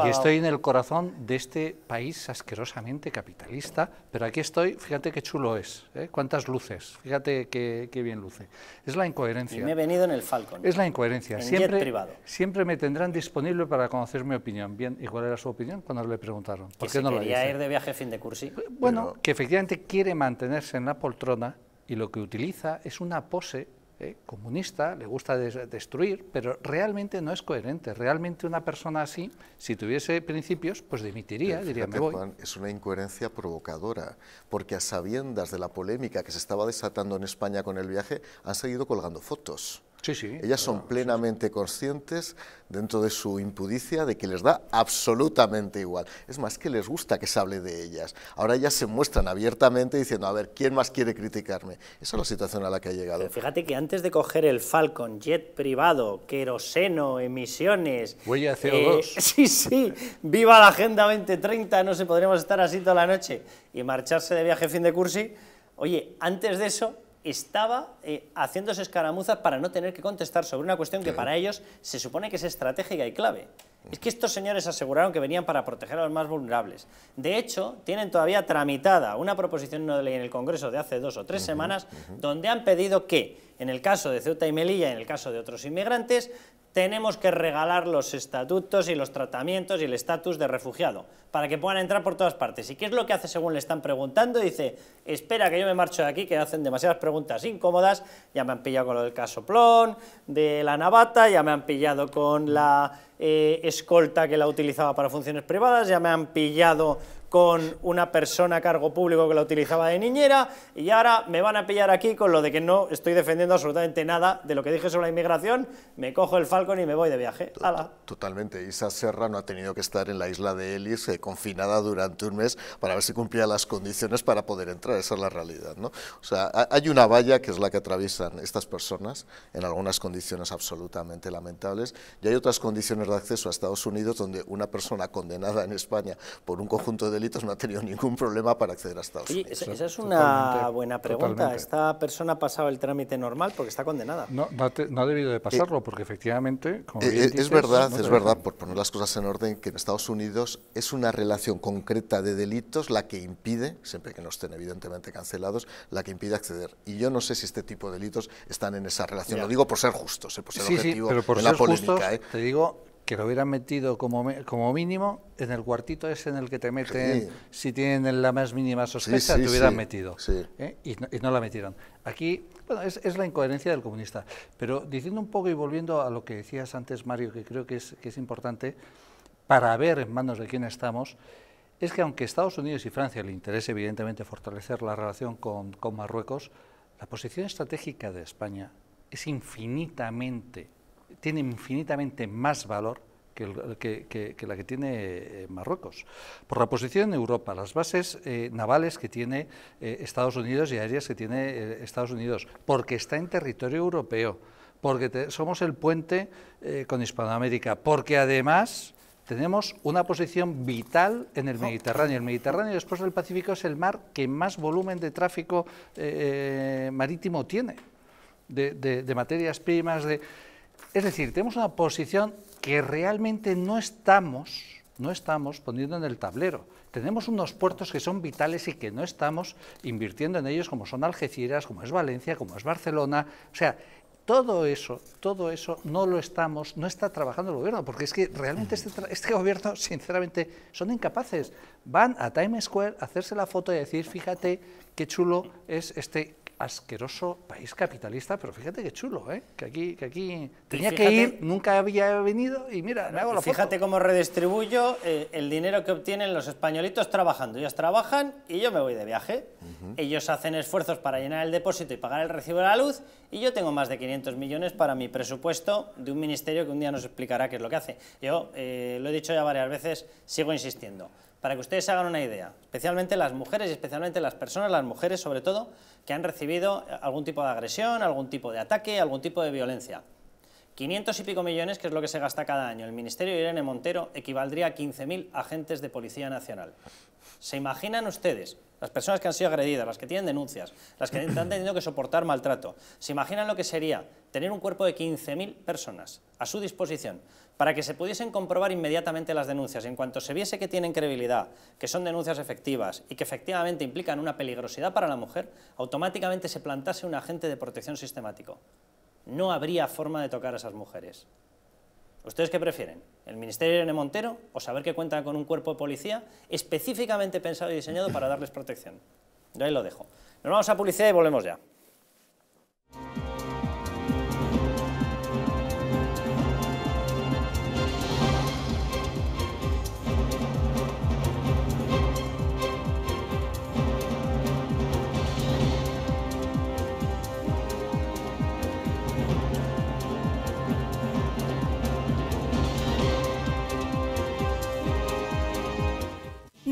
y, estoy en el corazón de este país asquerosamente capitalista, pero aquí estoy, fíjate qué chulo es, ¿eh? cuántas luces, fíjate qué, bien luce. Es la incoherencia. me he venido en el Falcon. Es la incoherencia. siempre, privado. siempre me tendrán disponible para conocer mi opinión. Bien, ¿y cuál era su opinión cuando le preguntaron? ¿Por qué no lo a ir de viaje fin de cursi. Eh, bueno, que efectivamente quiere mantenerse en la poltrona y lo que utiliza es una pose ¿eh? comunista, le gusta destruir, pero realmente no es coherente. Realmente una persona así, si tuviese principios, pues dimitiría, diría, me voy. es una incoherencia provocadora, porque a sabiendas de la polémica que se estaba desatando en España con el viaje, han seguido colgando fotos. Sí, sí, Ellas son plenamente conscientes dentro de su impudicia de que les da absolutamente igual. Es más que les gusta que se hable de ellas. Ahora ellas se muestran abiertamente diciendo, a ver, ¿quién más quiere criticarme? Esa es la situación a la que ha llegado. fíjate que antes de coger el Falcon, jet privado, queroseno, emisiones... Huella CO2. Eh, sí, sí, viva la Agenda 2030, no se podríamos estar así toda la noche y marcharse de viaje fin de cursi. Oye, antes de eso estaba haciendo eh, haciéndose escaramuzas para no tener que contestar sobre una cuestión que para ellos se supone que es estratégica y clave. Es que estos señores aseguraron que venían para proteger a los más vulnerables. De hecho, tienen todavía tramitada una proposición de ley en el Congreso de hace dos o tres semanas donde han pedido que en el caso de Ceuta y Melilla, en el caso de otros inmigrantes, tenemos que regalar los estatutos y los tratamientos y el estatus de refugiado para que puedan entrar por todas partes. ¿Y qué es lo que hace según le están preguntando? Dice, espera que yo me marcho de aquí, que hacen demasiadas preguntas incómodas, ya me han pillado con lo del Plon, de la navata, ya me han pillado con la eh, escolta que la utilizaba para funciones privadas, ya me han pillado con una persona a cargo público que la utilizaba de niñera y ahora me van a pillar aquí con lo de que no estoy defendiendo absolutamente nada de lo que dije sobre la inmigración, me cojo el Falcon y me voy de viaje. ¡Hala! Totalmente. Isa no ha tenido que estar en la isla de Ellis, eh, confinada durante un mes, para ver si cumplía las condiciones para poder entrar. Esa es la realidad. ¿no? O sea, hay una valla que es la que atraviesan estas personas en algunas condiciones absolutamente lamentables y hay otras condiciones de acceso a Estados Unidos donde una persona condenada en España por un conjunto de no ha tenido ningún problema para acceder a Estados Unidos. Esa, es una buena pregunta. ¿Esta persona ha pasado el trámite normal porque está condenada? No, no, ha debido de eh, pasarlo, porque efectivamente... Eh, eh, es verdad, es verdad, por poner las cosas en orden, que en Estados Unidos es una relación concreta de delitos la que impide, siempre que no estén evidentemente cancelados, la que impide acceder. Y yo no sé si este tipo de delitos están en esa relación. Lo digo por ser justos, por ser objetivo por la polémica. Justos, te digo que lo hubieran metido como, como mínimo en el cuartito ese en el que te meten, si tienen la más mínima sospecha, te hubieran metido. ¿eh? Y, no, la metieron. Aquí, bueno, es, la incoherencia del comunista. Pero diciendo un poco y volviendo a lo que decías antes, Mario, que creo que es, que es importante, para ver en manos de quién estamos, es que aunque Estados Unidos y Francia le interese evidentemente fortalecer la relación con, con Marruecos, la posición estratégica de España es infinitamente tiene infinitamente más valor que, la que tiene eh, Marruecos. Por la posición en Europa, las bases eh, navales que tiene eh, Estados Unidos y áreas que tiene Estados Unidos, porque está en territorio europeo, porque somos el puente con Hispanoamérica, porque además tenemos una posición vital en el Mediterráneo. El Mediterráneo, después del Pacífico, es el mar que más volumen de tráfico marítimo tiene, de, de materias primas, de... Es decir, tenemos una posición que realmente no estamos, no estamos poniendo en el tablero. Tenemos unos puertos que son vitales y que no estamos invirtiendo en ellos, como son Algeciras, como es Valencia, como es Barcelona. O sea, todo eso, todo eso no lo estamos, no está trabajando el gobierno, porque es que realmente este, este gobierno, sinceramente, son incapaces. Van a Times Square a hacerse la foto y decir, fíjate qué chulo es este asqueroso país capitalista, pero fíjate qué chulo, ¿eh? que aquí, que aquí tenía que ir, nunca había venido y mira, me hago la foto. Fíjate cómo redistribuyo eh, el dinero que obtienen los españolitos trabajando. Ellos trabajan y yo me voy de viaje. Ellos hacen esfuerzos para llenar el depósito y pagar el recibo de la luz y yo tengo más de 500 millones para mi presupuesto de un ministerio que un día nos explicará qué es lo que hace. Yo eh, lo he dicho ya varias veces, sigo insistiendo. Para que ustedes hagan una idea, especialmente las mujeres y especialmente las personas, las mujeres sobre todo, que han recibido algún tipo de agresión, algún tipo de ataque, algún tipo de violencia. 500 y pico millones, que es lo que se gasta cada año, el Ministerio Irene Montero equivaldría a 15.000 agentes de Policía Nacional. ¿Se imaginan ustedes, las personas que han sido agredidas, las que tienen denuncias, las que han tenido que soportar maltrato, se imaginan lo que sería tener un cuerpo de 15.000 personas a su disposición para que se pudiesen comprobar inmediatamente las denuncias. En cuanto se viese que tienen credibilidad, que son denuncias efectivas y que efectivamente implican una peligrosidad para la mujer, automáticamente se plantase un agente de protección sistemático. No habría forma de tocar a esas mujeres. ¿Ustedes qué prefieren? ¿El Ministerio de Irene Montero o saber que cuentan con un cuerpo de policía específicamente pensado y diseñado para darles protección? Yo ahí lo dejo. Nos vamos a policía y volvemos ya.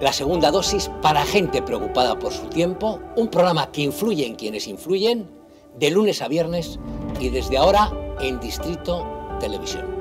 la segunda dosis para gente preocupada por su tiempo, un programa que influye en quienes influyen, de lunes a viernes y desde ahora en Distrito Televisión.